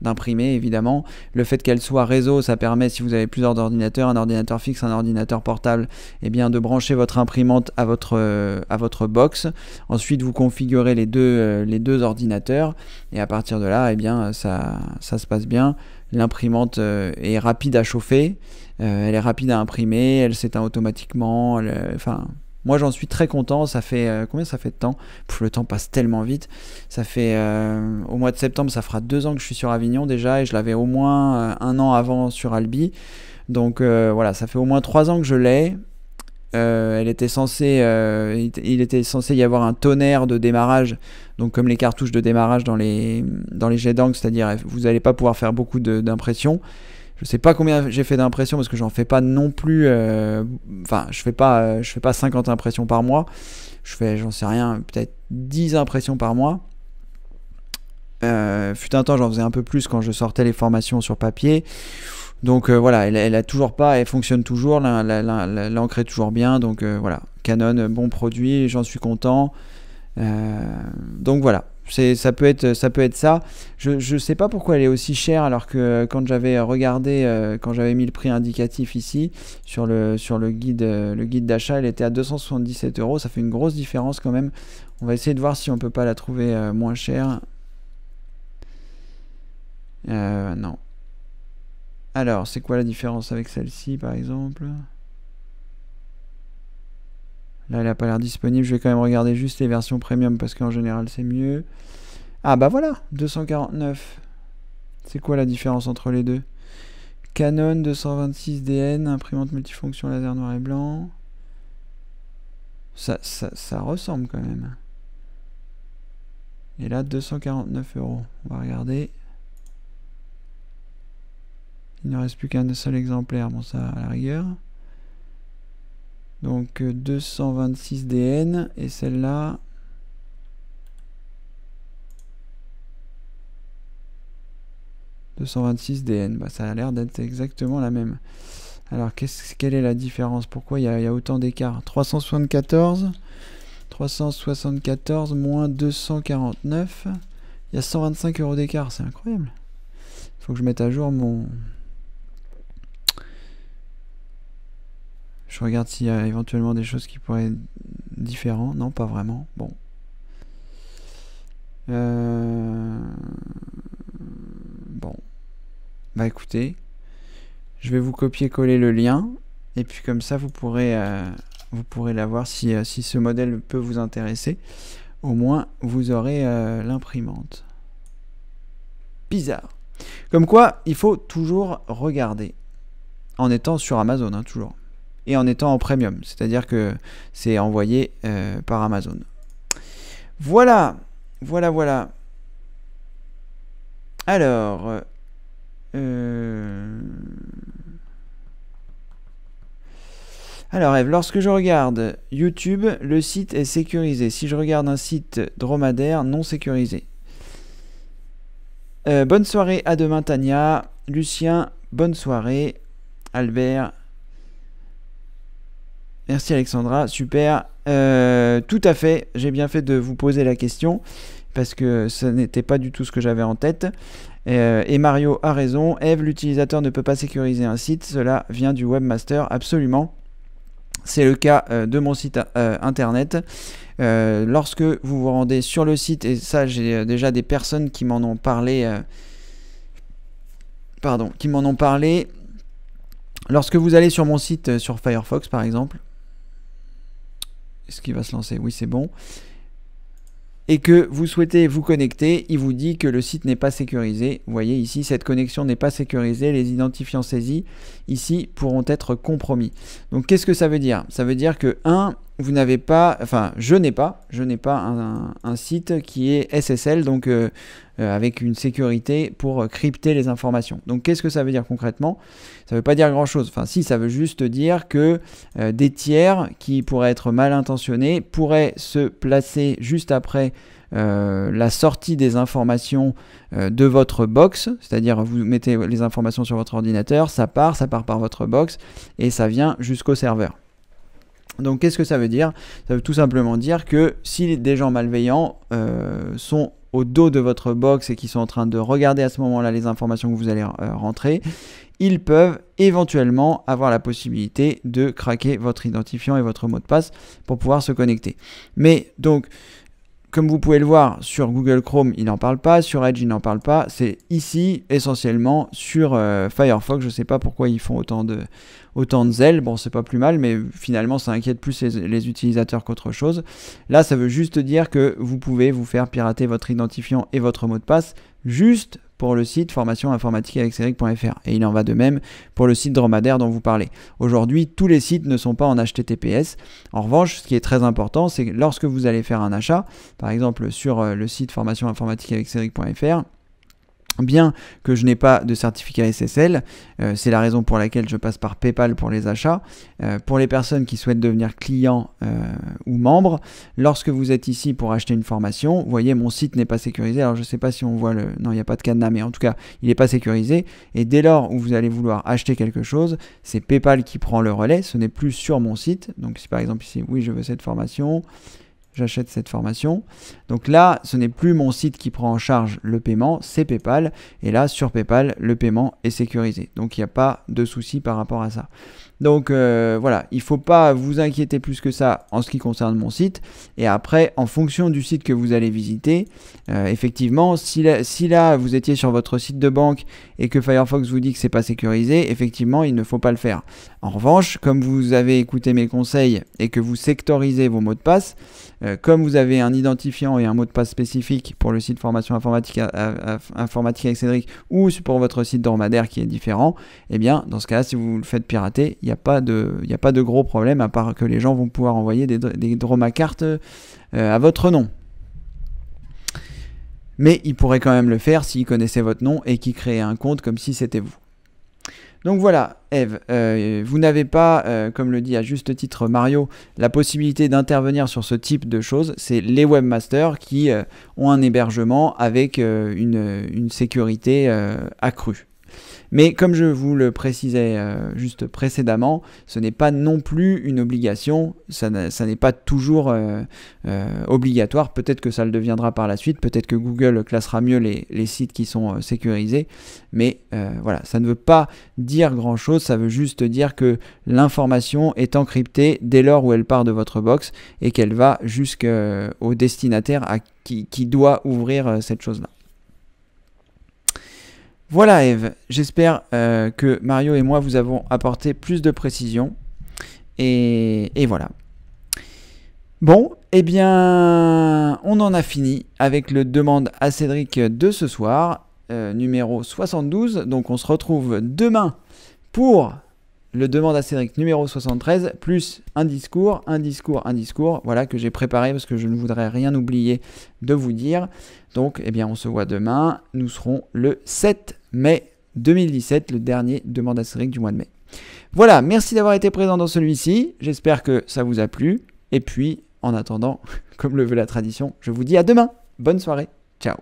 d'imprimer, évidemment. Le fait qu'elle soit réseau, ça permet, si vous avez plusieurs ordinateurs, un ordinateur fixe, un ordinateur portable, eh bien, de brancher votre imprimante à votre, à votre box. Ensuite, vous configurez les deux, euh, les deux ordinateurs. Et à partir de là, eh bien, ça, ça se passe bien. L'imprimante euh, est rapide à chauffer. Euh, elle est rapide à imprimer. Elle s'éteint automatiquement. enfin, moi, j'en suis très content. Ça fait euh, combien ça fait de temps Le temps passe tellement vite. Ça fait euh, au mois de septembre, ça fera deux ans que je suis sur Avignon déjà, et je l'avais au moins euh, un an avant sur Albi. Donc voilà, ça fait au moins trois ans que je l'ai. elle était censée, il était censé y avoir un tonnerre de démarrage, donc comme les cartouches de démarrage dans les dans les jets d'angle, c'est-à-dire vous n'allez pas pouvoir faire beaucoup d'impressions. Je sais pas combien j'ai fait d'impressions parce que j'en fais pas non plus. Euh, enfin, je fais pas, euh, je fais pas 50 impressions par mois. Je fais, j'en sais rien, peut-être 10 impressions par mois. Euh, fut un temps, j'en faisais un peu plus quand je sortais les formations sur papier. Donc voilà, elle, a toujours pas, elle fonctionne toujours, l'encre est toujours bien. Donc voilà, Canon, bon produit, j'en suis content. donc voilà ça peut être ça peut être ça. Je ne sais pas pourquoi elle est aussi chère alors que quand j'avais regardé euh, quand j'avais mis le prix indicatif ici sur le sur le guide euh, le guide d'achat, elle était à 277 euros. Ça fait une grosse différence quand même. On va essayer de voir si on ne peut pas la trouver euh, moins chère. non. Alors c'est quoi la différence avec celle-ci par exemple Là, elle n'a pas l'air disponible. Je vais quand même regarder juste les versions premium parce qu'en général, c'est mieux. Ah bah voilà, 249. C'est quoi la différence entre les deux Canon 226DN, imprimante multifonction laser noir et blanc. Ça, ça, ça ressemble quand même. Et là, 249 euros. On va regarder. Il ne reste plus qu'un seul exemplaire. Bon, ça, à la rigueur. Donc 226 euh, DN et celle-là « 226 DN bah, ça a l'air d'être exactement la même. Alors quest quelle est la différence Pourquoi il y, y, a autant d'écart 374, 374 moins 249, il y a 125 euros d'écart, c'est incroyable. Il faut que je mette à jour mon, Je regarde s'il y a éventuellement des choses qui pourraient être différentes. Non, pas vraiment. Bon. Euh, bon. Bah écoutez, je vais vous copier-coller le lien. Et puis comme ça, vous pourrez, euh, vous pourrez l'avoir si, euh, si ce modèle peut vous intéresser. Au moins, vous aurez l'imprimante. Bizarre. Comme quoi, il faut toujours regarder. En étant sur Amazon, hein, toujours et en étant en premium. C'est-à-dire que c'est envoyé euh, par Amazon. Voilà, voilà, voilà. Alors, euh... alors Eve, lorsque je regarde YouTube, le site est sécurisé. Si je regarde un site dromadaire non sécurisé. Euh, bonne soirée, à demain Tania, Lucien, bonne soirée, Albert, Merci Alexandra, super. Euh, tout à fait, j'ai bien fait de vous poser la question parce que ce n'était pas du tout ce que j'avais en tête. Euh, et Mario a raison, Eve, l'utilisateur ne peut pas sécuriser un site, cela vient du webmaster, absolument. C'est le cas euh, de mon site internet. lorsque vous vous rendez sur le site, et ça j'ai déjà des personnes qui m'en ont parlé, pardon, qui m'en ont parlé, lorsque vous allez sur mon site sur Firefox par exemple, est-ce qu'il va se lancer Oui, c'est bon. Et que vous souhaitez vous connecter, il vous dit que le site n'est pas sécurisé. Vous voyez ici, cette connexion n'est pas sécurisée. Les identifiants saisis ici pourront être compromis. Donc, qu'est-ce que ça veut dire Ça veut dire que 1, vous n'avez pas, enfin je n'ai pas, je n'ai pas un, site qui est SSL, donc euh, euh, avec une sécurité pour euh, crypter les informations. Donc qu'est-ce que ça veut dire concrètement Ça ne veut pas dire grand-chose. Enfin si, ça veut juste dire que des tiers qui pourraient être mal intentionnés pourraient se placer juste après la sortie des informations de votre box, c'est-à-dire vous mettez les informations sur votre ordinateur, ça part, ça part par votre box et ça vient jusqu'au serveur. Donc qu'est-ce que ça veut dire Ça veut tout simplement dire que si des gens malveillants euh, sont au dos de votre box et qui sont en train de regarder à ce moment-là les informations que vous allez euh, rentrer, ils peuvent éventuellement avoir la possibilité de craquer votre identifiant et votre mot de passe pour pouvoir se connecter. Mais donc comme vous pouvez le voir sur Google Chrome, il n'en parle pas, sur Edge, il n'en parle pas. C'est ici essentiellement sur euh, Firefox. Je ne sais pas pourquoi ils font autant de, autant de zèle. Bon, c'est pas plus mal, mais finalement, ça inquiète plus les, les utilisateurs qu'autre chose. Là, ça veut juste dire que vous pouvez vous faire pirater votre identifiant et votre mot de passe juste pour le site formation informatique avec Et il en va de même pour le site dromadaire dont vous parlez. Aujourd'hui, tous les sites ne sont pas en HTTPS. En revanche, ce qui est très important, c'est que lorsque vous allez faire un achat, par exemple sur euh, le site formation informatique avec Bien que je n'ai pas de certificat SSL, euh, c'est la raison pour laquelle je passe par PayPal pour les achats. Euh, pour les personnes qui souhaitent devenir clients euh, ou membres, lorsque vous êtes ici pour acheter une formation, vous voyez mon site n'est pas sécurisé. Alors je ne sais pas si on voit le... Non, il n'y a pas de cadenas, mais en tout cas, il n'est pas sécurisé. Et dès lors où vous allez vouloir acheter quelque chose, c'est PayPal qui prend le relais. Ce n'est plus sur mon site. Donc si par exemple ici, oui, je veux cette formation, j'achète cette formation. Donc là, ce n'est plus mon site qui prend en charge le paiement, c'est PayPal. Et là, sur PayPal, le paiement est sécurisé. Donc il n'y a pas de souci par rapport à ça. Donc euh, voilà, il ne faut pas vous inquiéter plus que ça en ce qui concerne mon site. Et après, en fonction du site que vous allez visiter, euh, effectivement, si là, vous étiez sur votre site de banque et que Firefox vous dit que c'est pas sécurisé, effectivement, il ne faut pas le faire. En revanche, comme vous avez écouté mes conseils et que vous sectorisez vos mots de passe, euh, comme vous avez un identifiant et un mot de passe spécifique pour le site formation informatique, informatique avec Cédric ou pour votre site d'ormadaire qui est différent, eh bien, dans ce cas-là, si vous le faites pirater, il n'y a, pas de, a pas de gros problème à part que les gens vont pouvoir envoyer des, des cartes euh, à votre nom. Mais ils pourraient quand même le faire s'ils connaissaient votre nom et qu'ils créaient un compte comme si c'était vous. Donc voilà, Eve, euh, vous n'avez pas, euh, comme le dit à juste titre Mario, la possibilité d'intervenir sur ce type de choses. C'est les webmasters qui ont un hébergement avec une, sécurité accrue. Mais comme je vous le précisais euh, juste précédemment, ce n'est pas non plus une obligation, ça n'est pas toujours euh, euh, obligatoire, peut-être que ça le deviendra par la suite, peut-être que Google classera mieux les, sites qui sont sécurisés, mais voilà, ça ne veut pas dire grand-chose, ça veut juste dire que l'information est encryptée dès lors où elle part de votre box et qu'elle va jusqu'au destinataire à qui doit ouvrir cette chose-là. Voilà Eve, j'espère euh, que Mario et moi vous avons apporté plus de précision. Et, voilà. Bon, eh bien, on en a fini avec le demande à Cédric de ce soir, euh, numéro 72. Donc on se retrouve demain pour le demande à Cédric numéro 73, plus un discours, un discours, un discours, voilà que j'ai préparé parce que je ne voudrais rien oublier de vous dire. Donc, eh bien, on se voit demain. Nous serons le 7 mai 2017, le dernier demande à Cédric du mois de mai. Voilà, merci d'avoir été présent dans celui-ci. J'espère que ça vous a plu. Et puis, en attendant, *laughs* comme le veut la tradition, je vous dis à demain. Bonne soirée. Ciao.